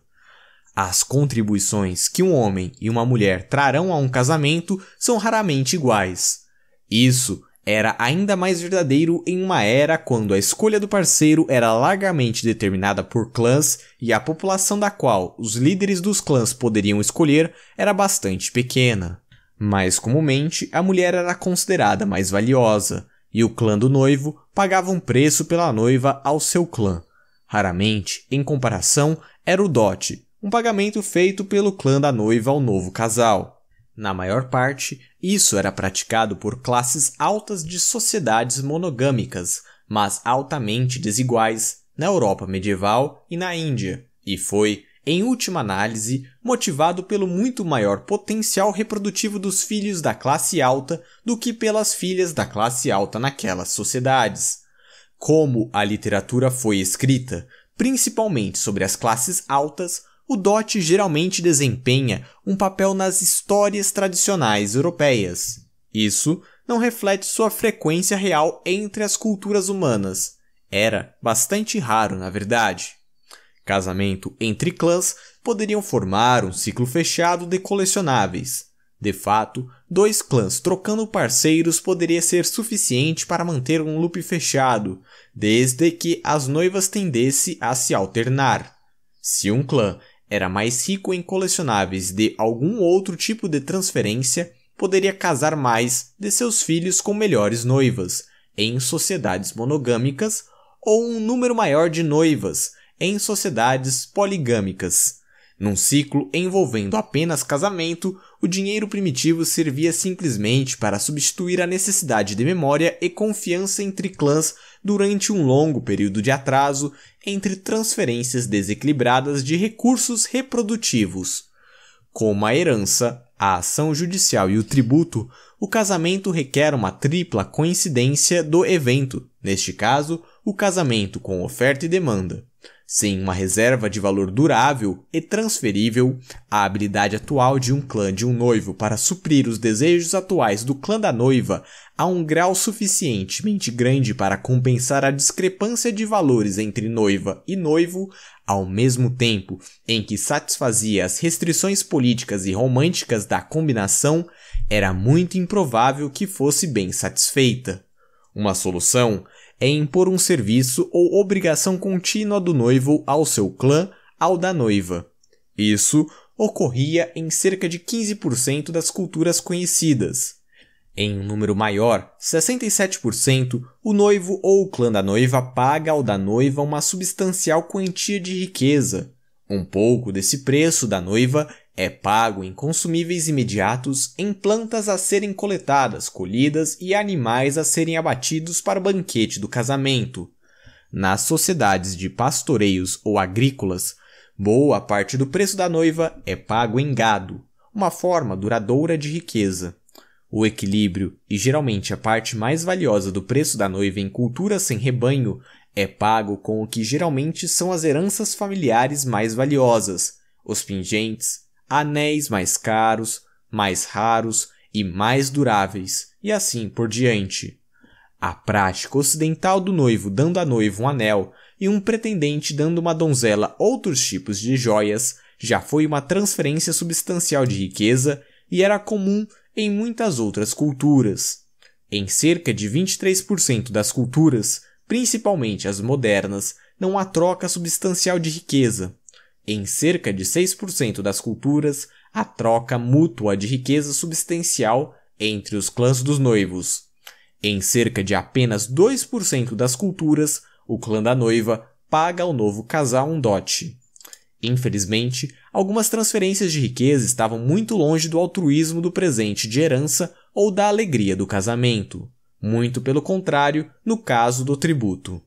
As contribuições que um homem e uma mulher trarão a um casamento são raramente iguais. Isso era ainda mais verdadeiro em uma era quando a escolha do parceiro era largamente determinada por clãs e a população da qual os líderes dos clãs poderiam escolher era bastante pequena. Mais comumente, a mulher era considerada mais valiosa, e o clã do noivo pagava um preço pela noiva ao seu clã. Raramente, em comparação, era o dote, um pagamento feito pelo clã da noiva ao novo casal. Na maior parte, isso era praticado por classes altas de sociedades monogâmicas, mas altamente desiguais, na Europa medieval e na Índia, e foi, em última análise, motivado pelo muito maior potencial reprodutivo dos filhos da classe alta do que pelas filhas da classe alta naquelas sociedades. Como a literatura foi escrita, principalmente sobre as classes altas, o dot geralmente desempenha um papel nas histórias tradicionais europeias. Isso não reflete sua frequência real entre as culturas humanas. Era bastante raro, na verdade. Casamento entre clãs poderiam formar um ciclo fechado de colecionáveis. De fato, dois clãs trocando parceiros poderia ser suficiente para manter um loop fechado, desde que as noivas tendessem a se alternar. Se um clã era mais rico em colecionáveis de algum outro tipo de transferência, poderia casar mais de seus filhos com melhores noivas, em sociedades monogâmicas, ou um número maior de noivas, em sociedades poligâmicas. Num ciclo envolvendo apenas casamento, o dinheiro primitivo servia simplesmente para substituir a necessidade de memória e confiança entre clãs durante um longo período de atraso entre transferências desequilibradas de recursos reprodutivos. Como a herança, a ação judicial e o tributo, o casamento requer uma tripla coincidência do evento, neste caso, o casamento com oferta e demanda. Sem uma reserva de valor durável e transferível, a habilidade atual de um clã de um noivo para suprir os desejos atuais do clã da noiva a um grau suficientemente grande para compensar a discrepância de valores entre noiva e noivo, ao mesmo tempo em que satisfazia as restrições políticas e românticas da combinação, era muito improvável que fosse bem satisfeita. Uma solução é impor um serviço ou obrigação contínua do noivo ao seu clã, ao da noiva. Isso ocorria em cerca de 15% das culturas conhecidas. Em um número maior, 67%, o noivo ou o clã da noiva paga ao da noiva uma substancial quantia de riqueza. Um pouco desse preço da noiva é pago em consumíveis imediatos, em plantas a serem coletadas, colhidas e animais a serem abatidos para o banquete do casamento. Nas sociedades de pastoreios ou agrícolas, boa parte do preço da noiva é pago em gado, uma forma duradoura de riqueza. O equilíbrio, e geralmente a parte mais valiosa do preço da noiva em culturas sem rebanho, é pago com o que geralmente são as heranças familiares mais valiosas, os pingentes, anéis mais caros, mais raros e mais duráveis, e assim por diante. A prática ocidental do noivo dando à noiva um anel e um pretendente dando uma donzela outros tipos de joias já foi uma transferência substancial de riqueza e era comum em muitas outras culturas. Em cerca de 23% das culturas, principalmente as modernas, não há troca substancial de riqueza. Em cerca de 6% das culturas, a troca mútua de riqueza substancial entre os clãs dos noivos. Em cerca de apenas 2% das culturas, o clã da noiva paga ao novo casal um dote. Infelizmente, algumas transferências de riqueza estavam muito longe do altruísmo do presente de herança ou da alegria do casamento. Muito pelo contrário, no caso do tributo.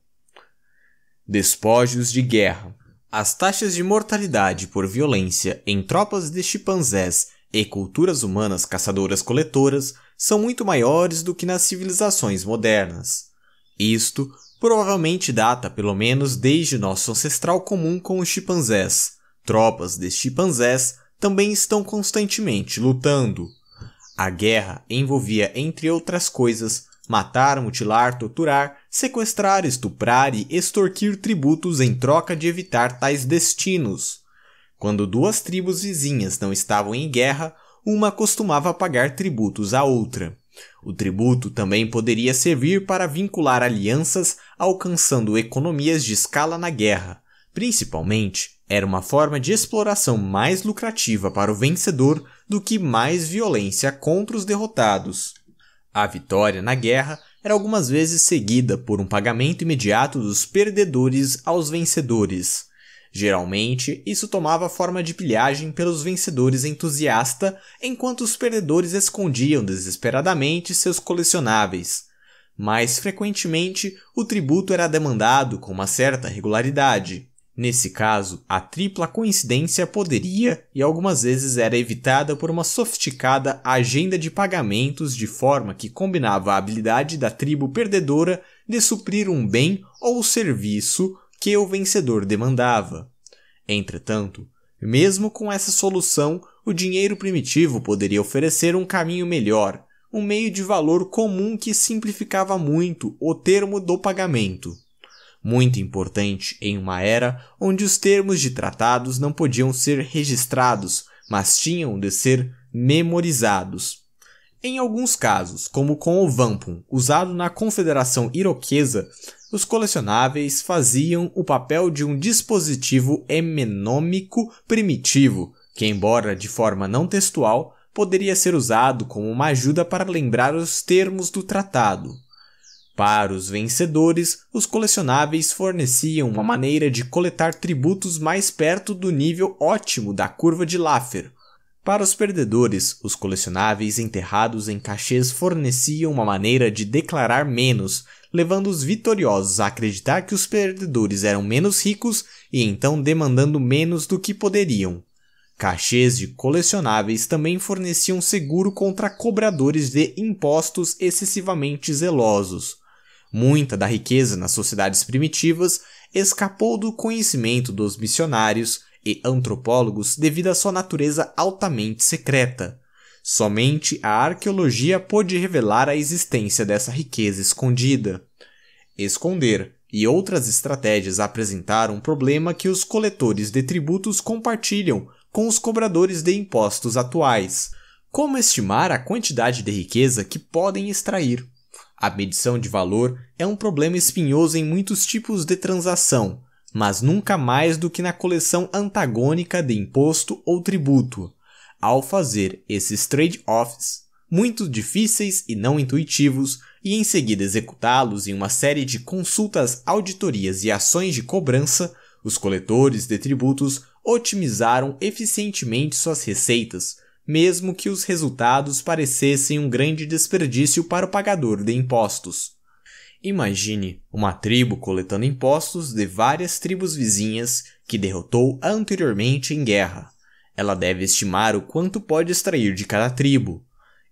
Despojos de guerra. As taxas de mortalidade por violência em tropas de chimpanzés e culturas humanas caçadoras-coletoras são muito maiores do que nas civilizações modernas. Isto provavelmente data pelo menos desde nosso ancestral comum com os chimpanzés. Tropas de chimpanzés também estão constantemente lutando. A guerra envolvia, entre outras coisas, matar, mutilar, torturar, sequestrar, estuprar e extorquir tributos em troca de evitar tais destinos. Quando duas tribos vizinhas não estavam em guerra, uma costumava pagar tributos à outra. O tributo também poderia servir para vincular alianças alcançando economias de escala na guerra. Principalmente, era uma forma de exploração mais lucrativa para o vencedor do que mais violência contra os derrotados. A vitória na guerra era algumas vezes seguida por um pagamento imediato dos perdedores aos vencedores. Geralmente, isso tomava forma de pilhagem pelos vencedores entusiasta, enquanto os perdedores escondiam desesperadamente seus colecionáveis. Mais frequentemente, o tributo era demandado com uma certa regularidade, Nesse caso, a tripla coincidência poderia e algumas vezes era evitada por uma sofisticada agenda de pagamentos de forma que combinava a habilidade da tribo perdedora de suprir um bem ou serviço que o vencedor demandava. Entretanto, mesmo com essa solução, o dinheiro primitivo poderia oferecer um caminho melhor, um meio de valor comum que simplificava muito o termo do pagamento muito importante em uma era onde os termos de tratados não podiam ser registrados, mas tinham de ser memorizados. Em alguns casos, como com o Vampum, usado na Confederação Iroquesa, os colecionáveis faziam o papel de um dispositivo hemenômico primitivo, que, embora de forma não textual, poderia ser usado como uma ajuda para lembrar os termos do tratado. Para os vencedores, os colecionáveis forneciam uma maneira de coletar tributos mais perto do nível ótimo da curva de Laffer. Para os perdedores, os colecionáveis enterrados em cachês forneciam uma maneira de declarar menos, levando os vitoriosos a acreditar que os perdedores eram menos ricos e então demandando menos do que poderiam. Cachês de colecionáveis também forneciam seguro contra cobradores de impostos excessivamente zelosos. Muita da riqueza nas sociedades primitivas escapou do conhecimento dos missionários e antropólogos devido à sua natureza altamente secreta. Somente a arqueologia pôde revelar a existência dessa riqueza escondida. Esconder e outras estratégias apresentaram um problema que os coletores de tributos compartilham com os cobradores de impostos atuais. Como estimar a quantidade de riqueza que podem extrair? A medição de valor é um problema espinhoso em muitos tipos de transação, mas nunca mais do que na coleção antagônica de imposto ou tributo. Ao fazer esses trade-offs, muito difíceis e não intuitivos, e em seguida executá-los em uma série de consultas, auditorias e ações de cobrança, os coletores de tributos otimizaram eficientemente suas receitas, mesmo que os resultados parecessem um grande desperdício para o pagador de impostos. Imagine uma tribo coletando impostos de várias tribos vizinhas que derrotou anteriormente em guerra. Ela deve estimar o quanto pode extrair de cada tribo.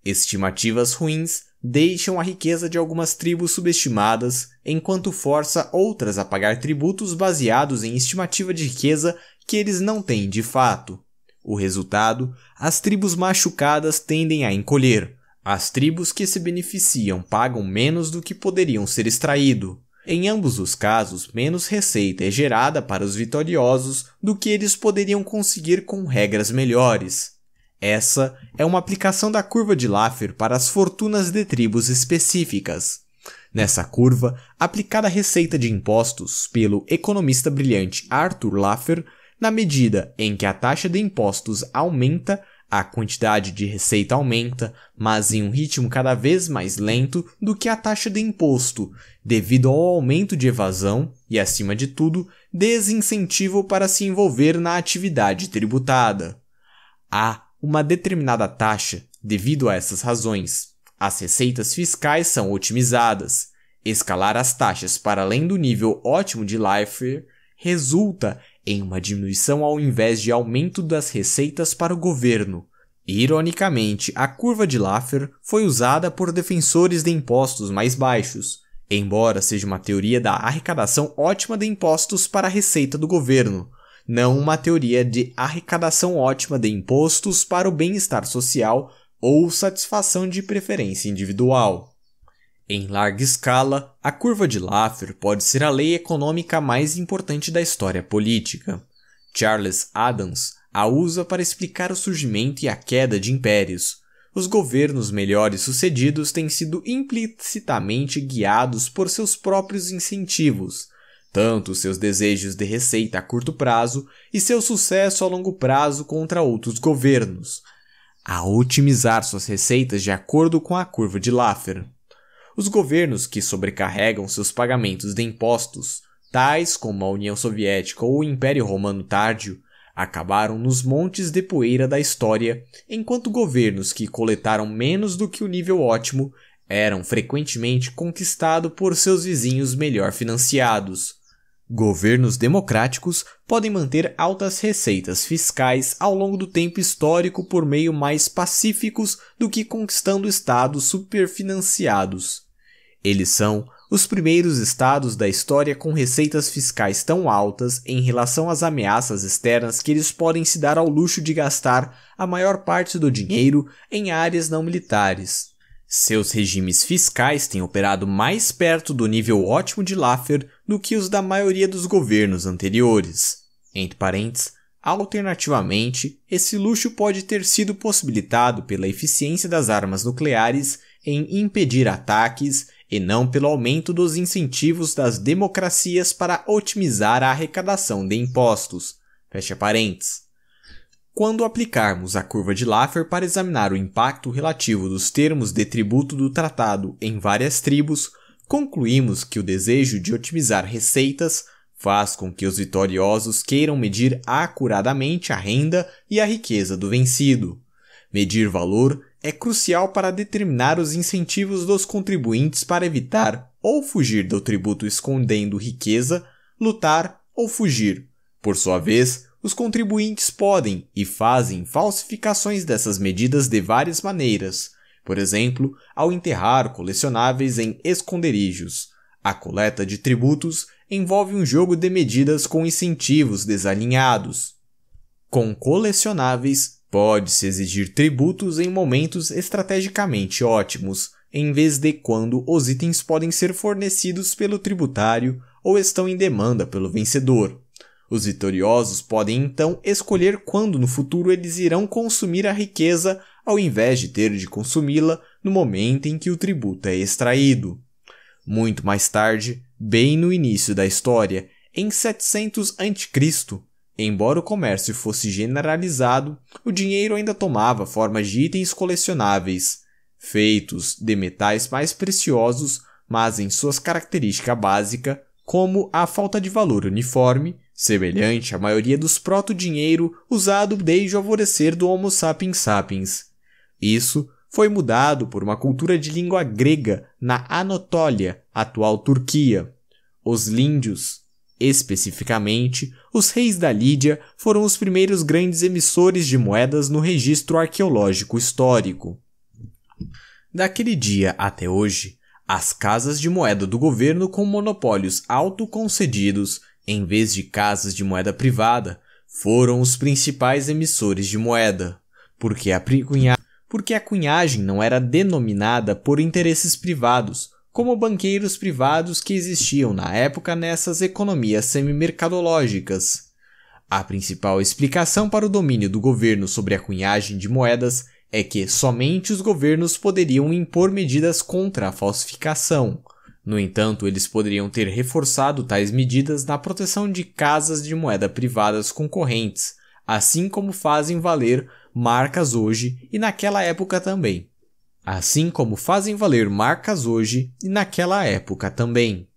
Estimativas ruins deixam a riqueza de algumas tribos subestimadas, enquanto força outras a pagar tributos baseados em estimativa de riqueza que eles não têm de fato. O resultado? As tribos machucadas tendem a encolher. As tribos que se beneficiam pagam menos do que poderiam ser extraído. Em ambos os casos, menos receita é gerada para os vitoriosos do que eles poderiam conseguir com regras melhores. Essa é uma aplicação da curva de Laffer para as fortunas de tribos específicas. Nessa curva, aplicada a receita de impostos pelo economista brilhante Arthur Laffer, na medida em que a taxa de impostos aumenta, a quantidade de receita aumenta, mas em um ritmo cada vez mais lento do que a taxa de imposto, devido ao aumento de evasão e, acima de tudo, desincentivo para se envolver na atividade tributada. Há uma determinada taxa devido a essas razões. As receitas fiscais são otimizadas. Escalar as taxas para além do nível ótimo de Lifer resulta em uma diminuição ao invés de aumento das receitas para o governo. Ironicamente, a curva de Laffer foi usada por defensores de impostos mais baixos, embora seja uma teoria da arrecadação ótima de impostos para a receita do governo, não uma teoria de arrecadação ótima de impostos para o bem-estar social ou satisfação de preferência individual. Em larga escala, a curva de Laffer pode ser a lei econômica mais importante da história política. Charles Adams a usa para explicar o surgimento e a queda de impérios. Os governos melhores sucedidos têm sido implicitamente guiados por seus próprios incentivos, tanto seus desejos de receita a curto prazo e seu sucesso a longo prazo contra outros governos, a otimizar suas receitas de acordo com a curva de Laffer. Os governos que sobrecarregam seus pagamentos de impostos, tais como a União Soviética ou o Império Romano Tardio, acabaram nos montes de poeira da história, enquanto governos que coletaram menos do que o nível ótimo eram frequentemente conquistados por seus vizinhos melhor financiados. Governos democráticos podem manter altas receitas fiscais ao longo do tempo histórico por meio mais pacíficos do que conquistando estados superfinanciados. Eles são os primeiros estados da história com receitas fiscais tão altas em relação às ameaças externas que eles podem se dar ao luxo de gastar a maior parte do dinheiro em áreas não militares. Seus regimes fiscais têm operado mais perto do nível ótimo de Laffer do que os da maioria dos governos anteriores. Entre parênteses, alternativamente, esse luxo pode ter sido possibilitado pela eficiência das armas nucleares em impedir ataques e não pelo aumento dos incentivos das democracias para otimizar a arrecadação de impostos. Fecha parênteses. Quando aplicarmos a curva de Laffer para examinar o impacto relativo dos termos de tributo do tratado em várias tribos, concluímos que o desejo de otimizar receitas faz com que os vitoriosos queiram medir acuradamente a renda e a riqueza do vencido. Medir valor é crucial para determinar os incentivos dos contribuintes para evitar ou fugir do tributo escondendo riqueza, lutar ou fugir. Por sua vez, os contribuintes podem e fazem falsificações dessas medidas de várias maneiras, por exemplo, ao enterrar colecionáveis em esconderijos. A coleta de tributos envolve um jogo de medidas com incentivos desalinhados. Com colecionáveis, Pode-se exigir tributos em momentos estrategicamente ótimos, em vez de quando os itens podem ser fornecidos pelo tributário ou estão em demanda pelo vencedor. Os vitoriosos podem então escolher quando no futuro eles irão consumir a riqueza ao invés de ter de consumi-la no momento em que o tributo é extraído. Muito mais tarde, bem no início da história, em 700 a.C., Embora o comércio fosse generalizado, o dinheiro ainda tomava forma de itens colecionáveis, feitos de metais mais preciosos, mas em suas característica básica, como a falta de valor uniforme, semelhante à maioria dos proto-dinheiro usado desde o alvorecer do Homo sapiens sapiens. Isso foi mudado por uma cultura de língua grega na Anatólia, atual Turquia. Os líndios, Especificamente, os reis da Lídia foram os primeiros grandes emissores de moedas no registro arqueológico histórico. Daquele dia até hoje, as casas de moeda do governo com monopólios autoconcedidos, em vez de casas de moeda privada, foram os principais emissores de moeda, porque a, porque a cunhagem não era denominada por interesses privados, como banqueiros privados que existiam na época nessas economias semi-mercadológicas. A principal explicação para o domínio do governo sobre a cunhagem de moedas é que somente os governos poderiam impor medidas contra a falsificação. No entanto, eles poderiam ter reforçado tais medidas na proteção de casas de moeda privadas concorrentes, assim como fazem valer marcas hoje e naquela época também assim como fazem valer marcas hoje e naquela época também.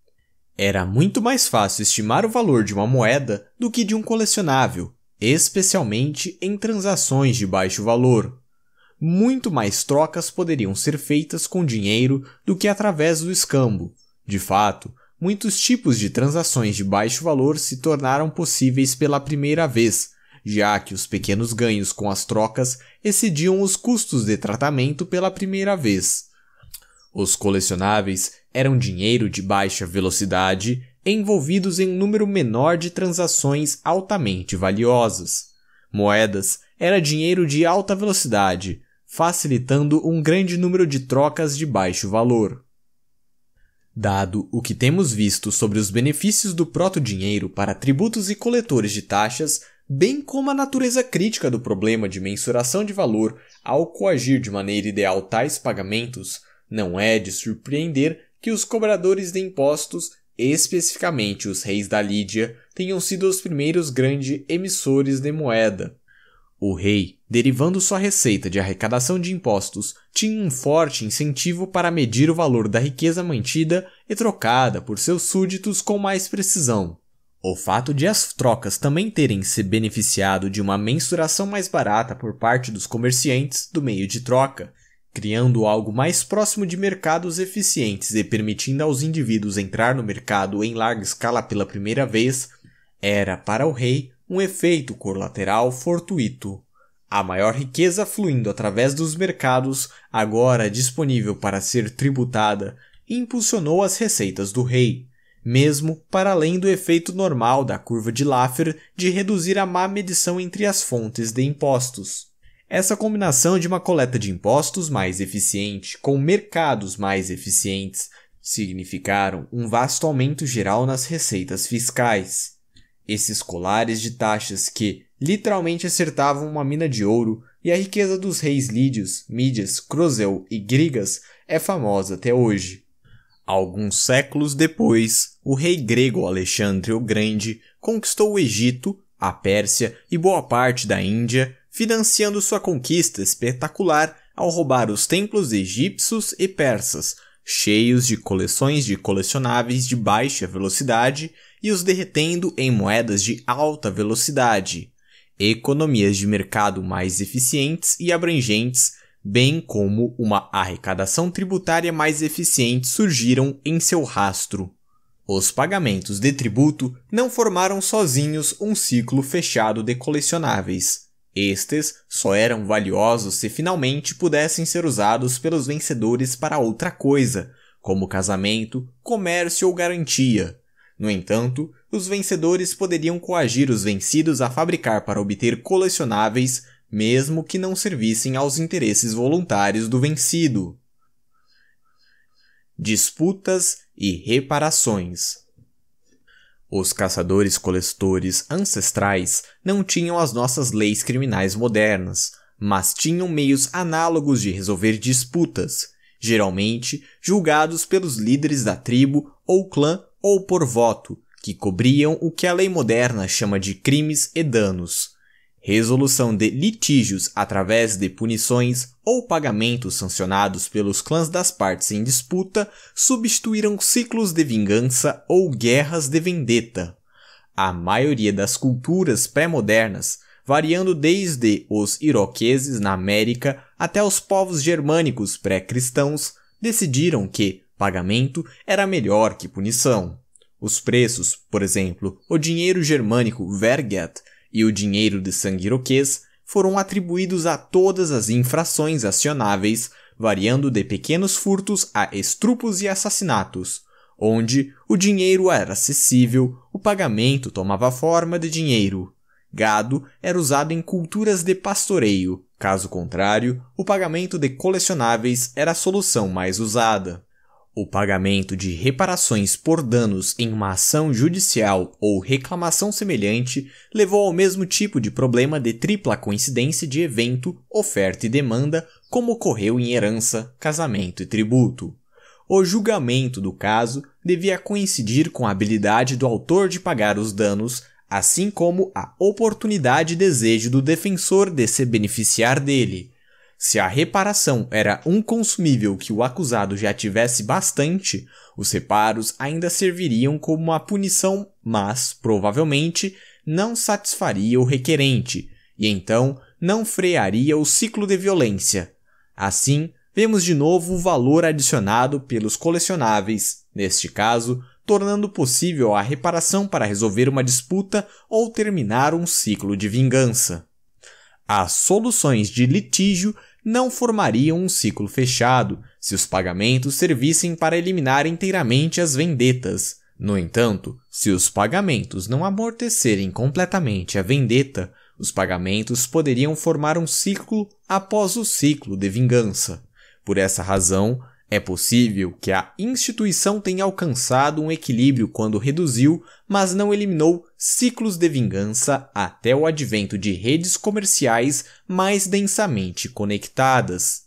Era muito mais fácil estimar o valor de uma moeda do que de um colecionável, especialmente em transações de baixo valor. Muito mais trocas poderiam ser feitas com dinheiro do que através do escambo. De fato, muitos tipos de transações de baixo valor se tornaram possíveis pela primeira vez, já que os pequenos ganhos com as trocas excediam os custos de tratamento pela primeira vez. Os colecionáveis eram dinheiro de baixa velocidade envolvidos em um número menor de transações altamente valiosas. Moedas era dinheiro de alta velocidade, facilitando um grande número de trocas de baixo valor. Dado o que temos visto sobre os benefícios do proto-dinheiro para tributos e coletores de taxas, bem como a natureza crítica do problema de mensuração de valor ao coagir de maneira ideal tais pagamentos, não é de surpreender que os cobradores de impostos, especificamente os reis da Lídia, tenham sido os primeiros grandes emissores de moeda. O rei, derivando sua receita de arrecadação de impostos, tinha um forte incentivo para medir o valor da riqueza mantida e trocada por seus súditos com mais precisão. O fato de as trocas também terem se beneficiado de uma mensuração mais barata por parte dos comerciantes do meio de troca, criando algo mais próximo de mercados eficientes e permitindo aos indivíduos entrar no mercado em larga escala pela primeira vez, era para o rei um efeito colateral fortuito. A maior riqueza fluindo através dos mercados, agora disponível para ser tributada, impulsionou as receitas do rei, mesmo para além do efeito normal da curva de Laffer de reduzir a má medição entre as fontes de impostos. Essa combinação de uma coleta de impostos mais eficiente com mercados mais eficientes significaram um vasto aumento geral nas receitas fiscais. Esses colares de taxas que literalmente acertavam uma mina de ouro e a riqueza dos reis lídios, Mídias, Croseu e Grigas é famosa até hoje. Alguns séculos depois, o rei grego Alexandre o Grande conquistou o Egito, a Pérsia e boa parte da Índia, financiando sua conquista espetacular ao roubar os templos egípcios e persas, cheios de coleções de colecionáveis de baixa velocidade e os derretendo em moedas de alta velocidade. Economias de mercado mais eficientes e abrangentes bem como uma arrecadação tributária mais eficiente surgiram em seu rastro. Os pagamentos de tributo não formaram sozinhos um ciclo fechado de colecionáveis. Estes só eram valiosos se finalmente pudessem ser usados pelos vencedores para outra coisa, como casamento, comércio ou garantia. No entanto, os vencedores poderiam coagir os vencidos a fabricar para obter colecionáveis mesmo que não servissem aos interesses voluntários do vencido. Disputas e reparações. Os caçadores colestores ancestrais não tinham as nossas leis criminais modernas, mas tinham meios análogos de resolver disputas, geralmente julgados pelos líderes da tribo ou clã ou por voto, que cobriam o que a lei moderna chama de crimes e danos, resolução de litígios através de punições ou pagamentos sancionados pelos clãs das partes em disputa substituíram ciclos de vingança ou guerras de vendeta. A maioria das culturas pré-modernas, variando desde os iroqueses na América até os povos germânicos pré-cristãos, decidiram que pagamento era melhor que punição. Os preços, por exemplo, o dinheiro germânico vergat e o dinheiro de sangue iroquês foram atribuídos a todas as infrações acionáveis, variando de pequenos furtos a estrupos e assassinatos, onde o dinheiro era acessível, o pagamento tomava forma de dinheiro. Gado era usado em culturas de pastoreio, caso contrário, o pagamento de colecionáveis era a solução mais usada. O pagamento de reparações por danos em uma ação judicial ou reclamação semelhante levou ao mesmo tipo de problema de tripla coincidência de evento, oferta e demanda, como ocorreu em herança, casamento e tributo. O julgamento do caso devia coincidir com a habilidade do autor de pagar os danos, assim como a oportunidade e desejo do defensor de se beneficiar dele. Se a reparação era um consumível que o acusado já tivesse bastante, os reparos ainda serviriam como uma punição, mas, provavelmente, não satisfaria o requerente, e então não frearia o ciclo de violência. Assim, vemos de novo o valor adicionado pelos colecionáveis, neste caso, tornando possível a reparação para resolver uma disputa ou terminar um ciclo de vingança. As soluções de litígio não formariam um ciclo fechado se os pagamentos servissem para eliminar inteiramente as vendetas. No entanto, se os pagamentos não amortecerem completamente a vendeta, os pagamentos poderiam formar um ciclo após o ciclo de vingança. Por essa razão, é possível que a instituição tenha alcançado um equilíbrio quando reduziu, mas não eliminou ciclos de vingança até o advento de redes comerciais mais densamente conectadas.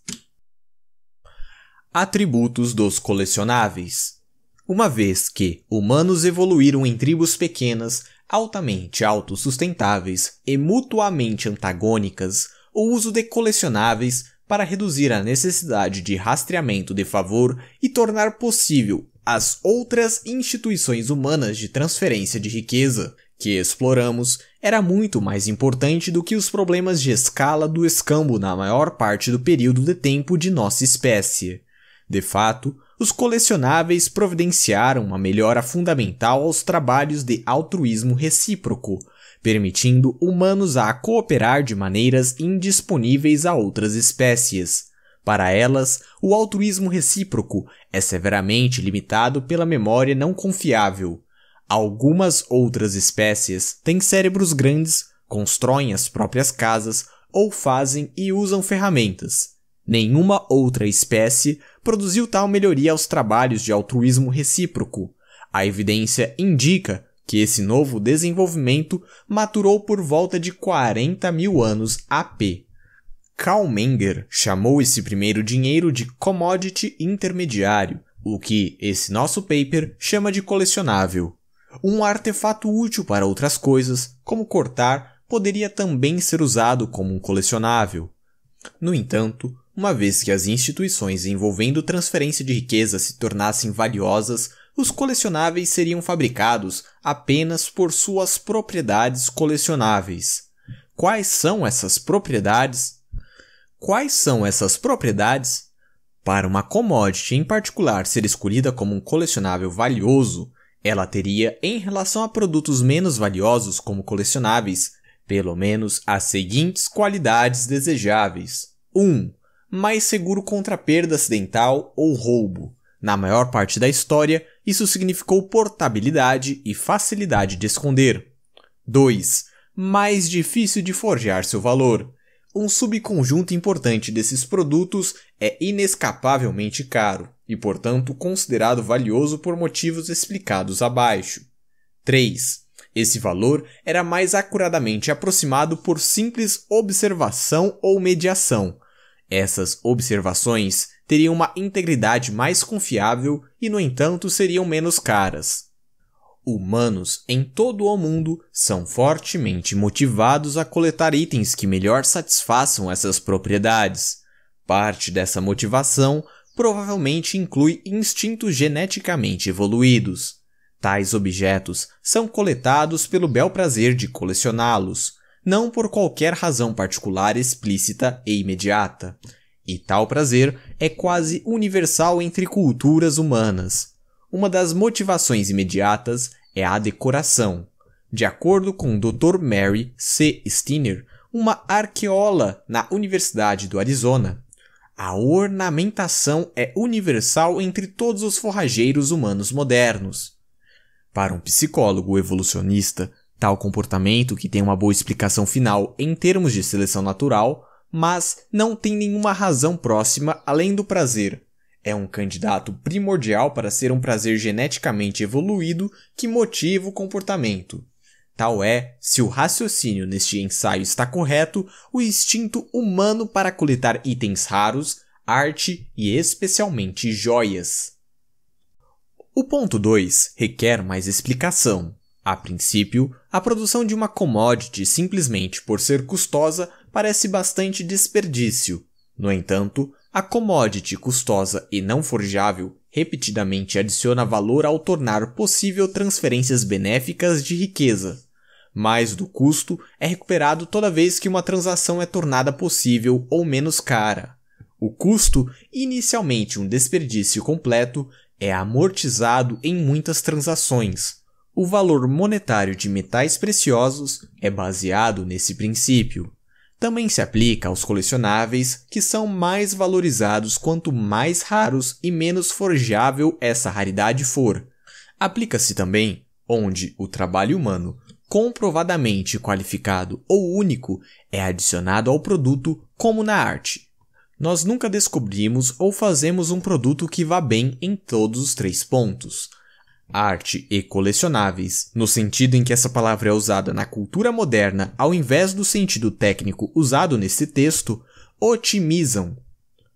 Atributos dos colecionáveis. Uma vez que humanos evoluíram em tribos pequenas, altamente autossustentáveis e mutuamente antagônicas, o uso de colecionáveis para reduzir a necessidade de rastreamento de favor e tornar possível as outras instituições humanas de transferência de riqueza que exploramos era muito mais importante do que os problemas de escala do escambo na maior parte do período de tempo de nossa espécie. De fato, os colecionáveis providenciaram uma melhora fundamental aos trabalhos de altruísmo recíproco, permitindo humanos a cooperar de maneiras indisponíveis a outras espécies. Para elas, o altruísmo recíproco é severamente limitado pela memória não confiável. Algumas outras espécies têm cérebros grandes, constroem as próprias casas ou fazem e usam ferramentas. Nenhuma outra espécie produziu tal melhoria aos trabalhos de altruísmo recíproco. A evidência indica que esse novo desenvolvimento maturou por volta de 40 mil anos AP. Karl Menger chamou esse primeiro dinheiro de commodity intermediário, o que esse nosso paper chama de colecionável. Um artefato útil para outras coisas, como cortar, poderia também ser usado como um colecionável. No entanto, uma vez que as instituições envolvendo transferência de riqueza se tornassem valiosas, os colecionáveis seriam fabricados apenas por suas propriedades colecionáveis. Quais são essas propriedades? Quais são essas propriedades? Para uma commodity em particular ser escolhida como um colecionável valioso, ela teria, em relação a produtos menos valiosos como colecionáveis, pelo menos as seguintes qualidades desejáveis: 1. Um, mais seguro contra perda acidental ou roubo. Na maior parte da história, isso significou portabilidade e facilidade de esconder. 2. Mais difícil de forjar seu valor. Um subconjunto importante desses produtos é inescapavelmente caro e, portanto, considerado valioso por motivos explicados abaixo. 3. Esse valor era mais acuradamente aproximado por simples observação ou mediação. Essas observações teriam uma integridade mais confiável e, no entanto, seriam menos caras. Humanos em todo o mundo são fortemente motivados a coletar itens que melhor satisfaçam essas propriedades. Parte dessa motivação provavelmente inclui instintos geneticamente evoluídos. Tais objetos são coletados pelo bel prazer de colecioná-los, não por qualquer razão particular explícita e imediata. E tal prazer é quase universal entre culturas humanas. Uma das motivações imediatas é a decoração. De acordo com Dr. Mary C. Steiner, uma arqueóloga na Universidade do Arizona, a ornamentação é universal entre todos os forrageiros humanos modernos. Para um psicólogo evolucionista, tal comportamento, que tem uma boa explicação final em termos de seleção natural, mas não tem nenhuma razão próxima além do prazer. É um candidato primordial para ser um prazer geneticamente evoluído que motiva o comportamento. Tal é, se o raciocínio neste ensaio está correto, o instinto humano para coletar itens raros, arte e especialmente joias. O ponto 2 requer mais explicação. A princípio, a produção de uma commodity simplesmente por ser custosa parece bastante desperdício. No entanto, a commodity custosa e não forjável repetidamente adiciona valor ao tornar possível transferências benéficas de riqueza. Mais do custo é recuperado toda vez que uma transação é tornada possível ou menos cara. O custo, inicialmente um desperdício completo, é amortizado em muitas transações. O valor monetário de metais preciosos é baseado nesse princípio. Também se aplica aos colecionáveis, que são mais valorizados quanto mais raros e menos forjável essa raridade for. Aplica-se também onde o trabalho humano, comprovadamente qualificado ou único, é adicionado ao produto, como na arte. Nós nunca descobrimos ou fazemos um produto que vá bem em todos os três pontos arte e colecionáveis, no sentido em que essa palavra é usada na cultura moderna ao invés do sentido técnico usado nesse texto, otimizam.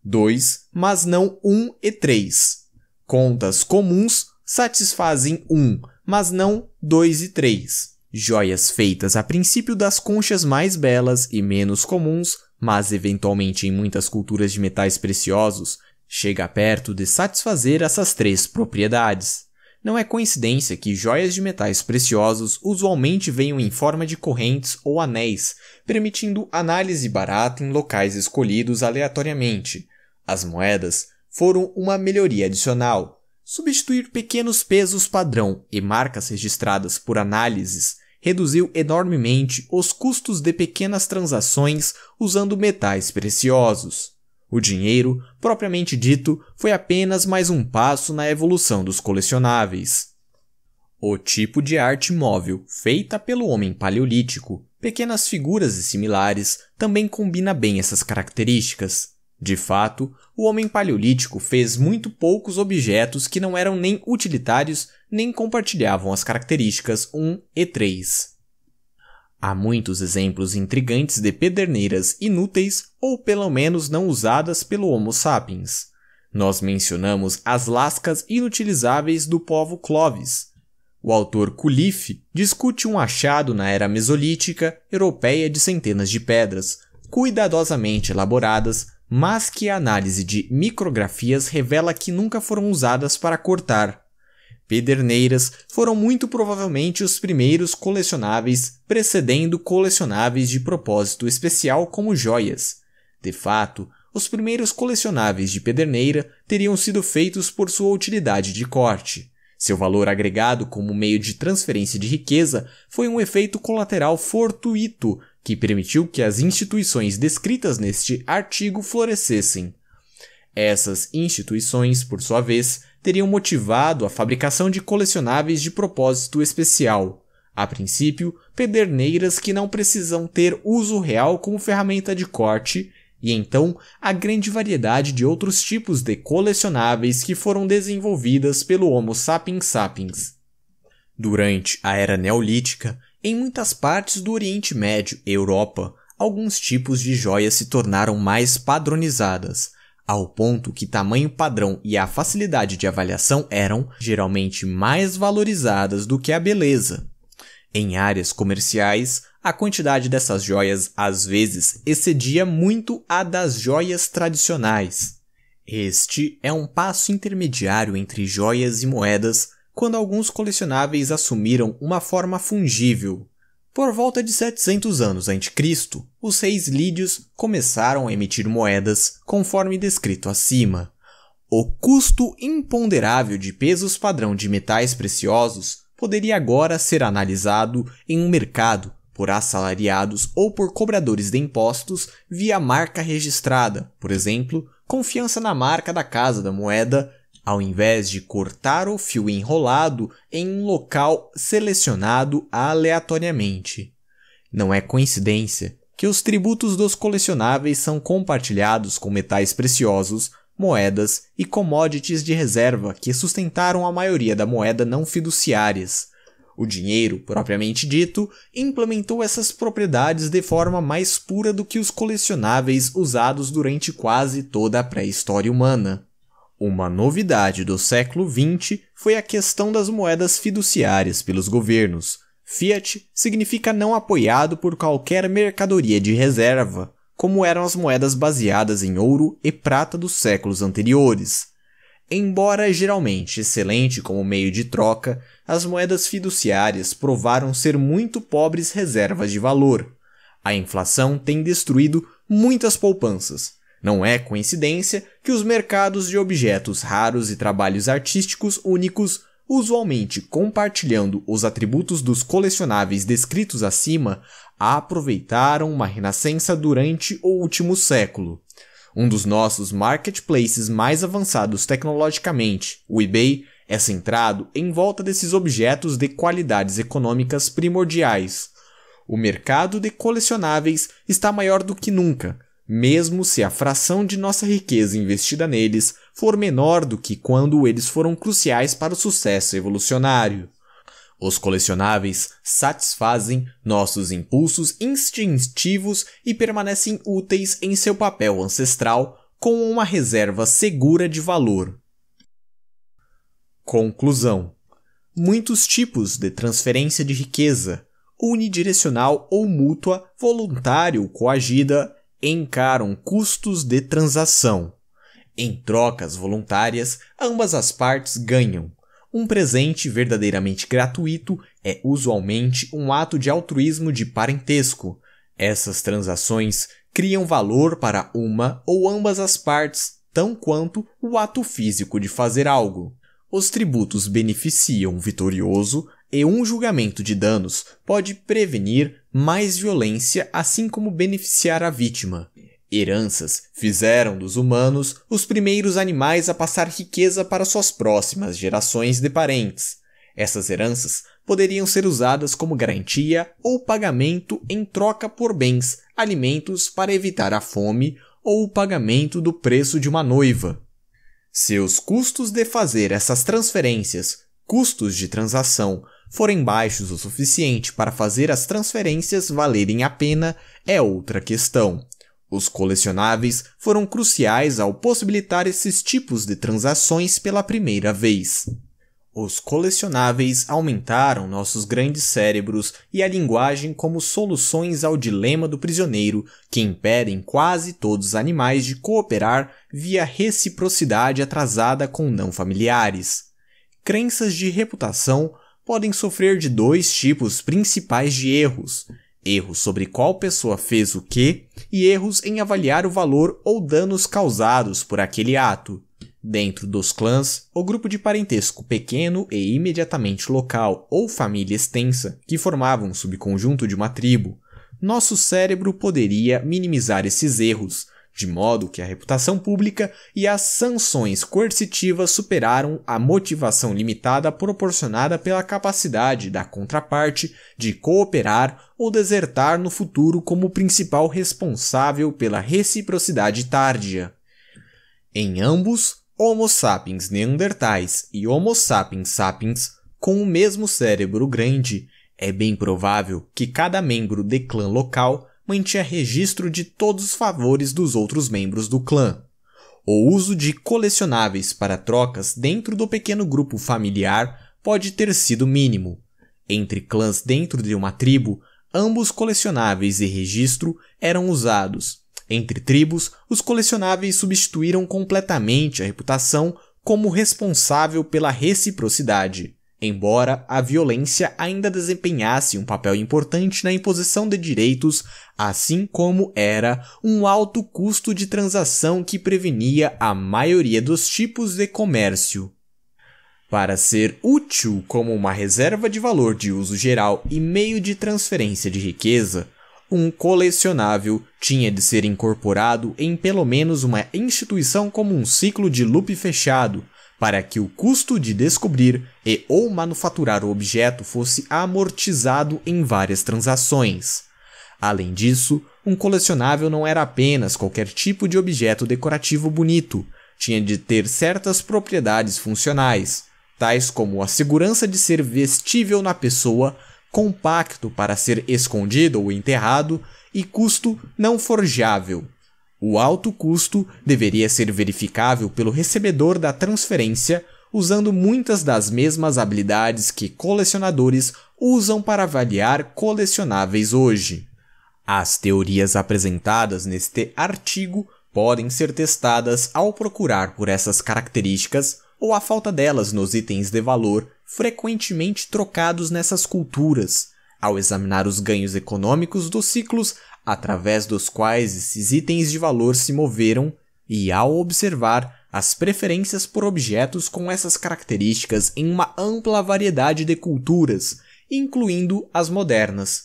2, mas não 1 um e 3. Contas comuns satisfazem 1, um, mas não 2 e 3. Joias feitas a princípio das conchas mais belas e menos comuns, mas eventualmente em muitas culturas de metais preciosos, chega perto de satisfazer essas três propriedades. Não é coincidência que joias de metais preciosos usualmente venham em forma de correntes ou anéis, permitindo análise barata em locais escolhidos aleatoriamente. As moedas foram uma melhoria adicional. Substituir pequenos pesos padrão e marcas registradas por análises reduziu enormemente os custos de pequenas transações usando metais preciosos. O dinheiro, propriamente dito, foi apenas mais um passo na evolução dos colecionáveis. O tipo de arte móvel feita pelo homem paleolítico, pequenas figuras e similares, também combina bem essas características. De fato, o homem paleolítico fez muito poucos objetos que não eram nem utilitários nem compartilhavam as características 1 e 3. Há muitos exemplos intrigantes de pederneiras inúteis ou pelo menos não usadas pelo Homo sapiens. Nós mencionamos as lascas inutilizáveis do povo Clovis. O autor Culif discute um achado na era mesolítica europeia de centenas de pedras, cuidadosamente elaboradas, mas que a análise de micrografias revela que nunca foram usadas para cortar, Pederneiras foram muito provavelmente os primeiros colecionáveis, precedendo colecionáveis de propósito especial como joias. De fato, os primeiros colecionáveis de pederneira teriam sido feitos por sua utilidade de corte. Seu valor agregado como meio de transferência de riqueza foi um efeito colateral fortuito que permitiu que as instituições descritas neste artigo florescessem. Essas instituições, por sua vez, teriam motivado a fabricação de colecionáveis de propósito especial, a princípio, pederneiras que não precisam ter uso real como ferramenta de corte, e então a grande variedade de outros tipos de colecionáveis que foram desenvolvidas pelo Homo sapiens sapiens. Durante a era neolítica, em muitas partes do Oriente Médio e Europa, alguns tipos de joias se tornaram mais padronizadas, ao ponto que tamanho padrão e a facilidade de avaliação eram geralmente mais valorizadas do que a beleza. Em áreas comerciais, a quantidade dessas joias às vezes excedia muito a das joias tradicionais. Este é um passo intermediário entre joias e moedas quando alguns colecionáveis assumiram uma forma fungível, por volta de 700 anos a.C., os reis lídios começaram a emitir moedas conforme descrito acima. O custo imponderável de pesos padrão de metais preciosos poderia agora ser analisado em um mercado por assalariados ou por cobradores de impostos via marca registrada, por exemplo, confiança na marca da casa da moeda ao invés de cortar o fio enrolado em um local selecionado aleatoriamente. Não é coincidência que os tributos dos colecionáveis são compartilhados com metais preciosos, moedas e commodities de reserva que sustentaram a maioria da moeda não fiduciárias. O dinheiro, propriamente dito, implementou essas propriedades de forma mais pura do que os colecionáveis usados durante quase toda a pré-história humana. Uma novidade do século XX foi a questão das moedas fiduciárias pelos governos. Fiat significa não apoiado por qualquer mercadoria de reserva, como eram as moedas baseadas em ouro e prata dos séculos anteriores. Embora geralmente excelente como meio de troca, as moedas fiduciárias provaram ser muito pobres reservas de valor. A inflação tem destruído muitas poupanças, não é coincidência que os mercados de objetos raros e trabalhos artísticos únicos, usualmente compartilhando os atributos dos colecionáveis descritos acima, aproveitaram uma renascença durante o último século. Um dos nossos marketplaces mais avançados tecnologicamente, o eBay, é centrado em volta desses objetos de qualidades econômicas primordiais. O mercado de colecionáveis está maior do que nunca, mesmo se a fração de nossa riqueza investida neles for menor do que quando eles foram cruciais para o sucesso evolucionário. Os colecionáveis satisfazem nossos impulsos instintivos e permanecem úteis em seu papel ancestral com uma reserva segura de valor. Conclusão: Muitos tipos de transferência de riqueza, unidirecional ou mútua, voluntária ou coagida, encaram custos de transação. Em trocas voluntárias, ambas as partes ganham. Um presente verdadeiramente gratuito é usualmente um ato de altruísmo de parentesco. Essas transações criam valor para uma ou ambas as partes, tão quanto o ato físico de fazer algo. Os tributos beneficiam o vitorioso e um julgamento de danos pode prevenir mais violência, assim como beneficiar a vítima. Heranças fizeram dos humanos os primeiros animais a passar riqueza para suas próximas gerações de parentes. Essas heranças poderiam ser usadas como garantia ou pagamento em troca por bens, alimentos para evitar a fome ou o pagamento do preço de uma noiva. Seus custos de fazer essas transferências, custos de transação, forem baixos o suficiente para fazer as transferências valerem a pena é outra questão. Os colecionáveis foram cruciais ao possibilitar esses tipos de transações pela primeira vez. Os colecionáveis aumentaram nossos grandes cérebros e a linguagem como soluções ao dilema do prisioneiro, que impedem quase todos os animais de cooperar via reciprocidade atrasada com não familiares. Crenças de reputação podem sofrer de dois tipos principais de erros: erros sobre qual pessoa fez o que e erros em avaliar o valor ou danos causados por aquele ato. Dentro dos clãs, o grupo de parentesco pequeno e imediatamente local ou família extensa, que formava um subconjunto de uma tribo, nosso cérebro poderia minimizar esses erros, de modo que a reputação pública e as sanções coercitivas superaram a motivação limitada proporcionada pela capacidade da contraparte de cooperar ou desertar no futuro como principal responsável pela reciprocidade tardia. Em ambos, Homo sapiens neandertais e Homo sapiens sapiens, com o mesmo cérebro grande, é bem provável que cada membro de clã local mantinha registro de todos os favores dos outros membros do clã. O uso de colecionáveis para trocas dentro do pequeno grupo familiar pode ter sido mínimo. Entre clãs dentro de uma tribo, ambos colecionáveis e registro eram usados. Entre tribos, os colecionáveis substituíram completamente a reputação como responsável pela reciprocidade embora a violência ainda desempenhasse um papel importante na imposição de direitos, assim como era um alto custo de transação que prevenia a maioria dos tipos de comércio. Para ser útil como uma reserva de valor de uso geral e meio de transferência de riqueza, um colecionável tinha de ser incorporado em pelo menos uma instituição como um ciclo de loop fechado, para que o custo de descobrir e ou manufaturar o objeto fosse amortizado em várias transações. Além disso, um colecionável não era apenas qualquer tipo de objeto decorativo bonito, tinha de ter certas propriedades funcionais, tais como a segurança de ser vestível na pessoa, compacto para ser escondido ou enterrado e custo não forjável. O alto custo deveria ser verificável pelo recebedor da transferência usando muitas das mesmas habilidades que colecionadores usam para avaliar colecionáveis hoje. As teorias apresentadas neste artigo podem ser testadas ao procurar por essas características ou a falta delas nos itens de valor frequentemente trocados nessas culturas, ao examinar os ganhos econômicos dos ciclos através dos quais esses itens de valor se moveram, e ao observar as preferências por objetos com essas características em uma ampla variedade de culturas, incluindo as modernas.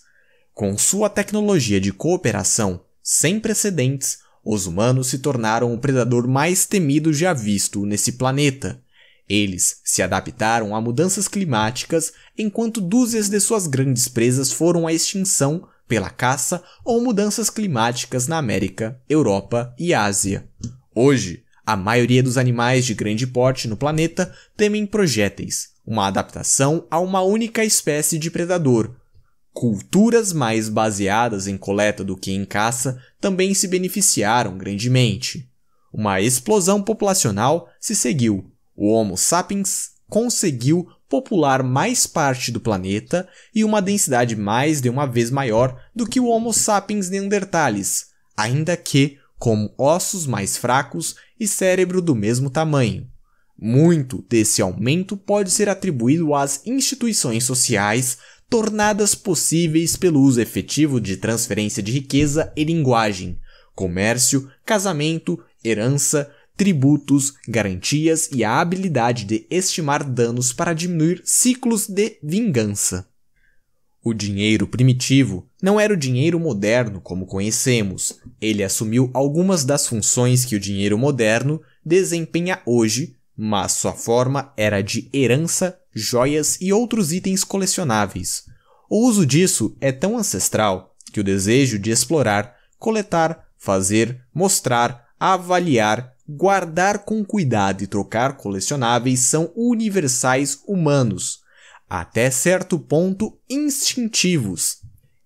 Com sua tecnologia de cooperação sem precedentes, os humanos se tornaram o predador mais temido já visto nesse planeta. Eles se adaptaram a mudanças climáticas enquanto dúzias de suas grandes presas foram à extinção pela caça ou mudanças climáticas na América, Europa e Ásia. Hoje, a maioria dos animais de grande porte no planeta temem projéteis, uma adaptação a uma única espécie de predador. Culturas mais baseadas em coleta do que em caça também se beneficiaram grandemente. Uma explosão populacional se seguiu. O Homo sapiens conseguiu popular mais parte do planeta e uma densidade mais de uma vez maior do que o Homo sapiens neanderthalis, ainda que com ossos mais fracos e cérebro do mesmo tamanho. Muito desse aumento pode ser atribuído às instituições sociais tornadas possíveis pelo uso efetivo de transferência de riqueza e linguagem, comércio, casamento, herança, tributos, garantias e a habilidade de estimar danos para diminuir ciclos de vingança. O dinheiro primitivo não era o dinheiro moderno como conhecemos. Ele assumiu algumas das funções que o dinheiro moderno desempenha hoje, mas sua forma era de herança, joias e outros itens colecionáveis. O uso disso é tão ancestral que o desejo de explorar, coletar, fazer, mostrar, avaliar guardar com cuidado e trocar colecionáveis são universais humanos, até certo ponto instintivos.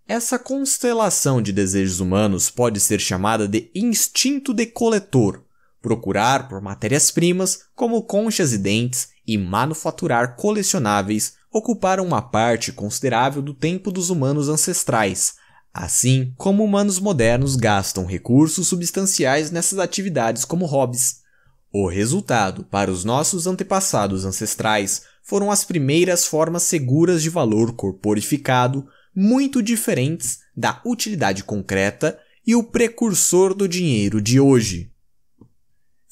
Essa constelação de desejos humanos pode ser chamada de instinto de coletor, procurar por matérias-primas como conchas e dentes e manufaturar colecionáveis ocuparam uma parte considerável do tempo dos humanos ancestrais, Assim como humanos modernos gastam recursos substanciais nessas atividades como hobbies. O resultado para os nossos antepassados ancestrais foram as primeiras formas seguras de valor corporificado, muito diferentes da utilidade concreta e o precursor do dinheiro de hoje.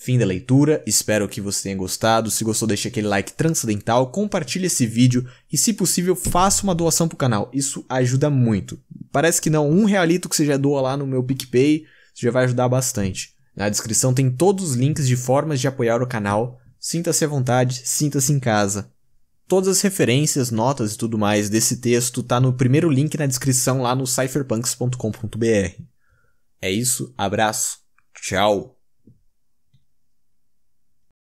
Fim da leitura, espero que você tenha gostado. Se gostou, deixe aquele like transcendental, compartilhe esse vídeo e, se possível, faça uma doação pro canal. Isso ajuda muito. Parece que não, um realito que você já doa lá no meu PicPay, já vai ajudar bastante. Na descrição tem todos os links de formas de apoiar o canal. Sinta-se à vontade, sinta-se em casa. Todas as referências, notas e tudo mais desse texto tá no primeiro link na descrição lá no cypherpunks.com.br. É isso, abraço, tchau!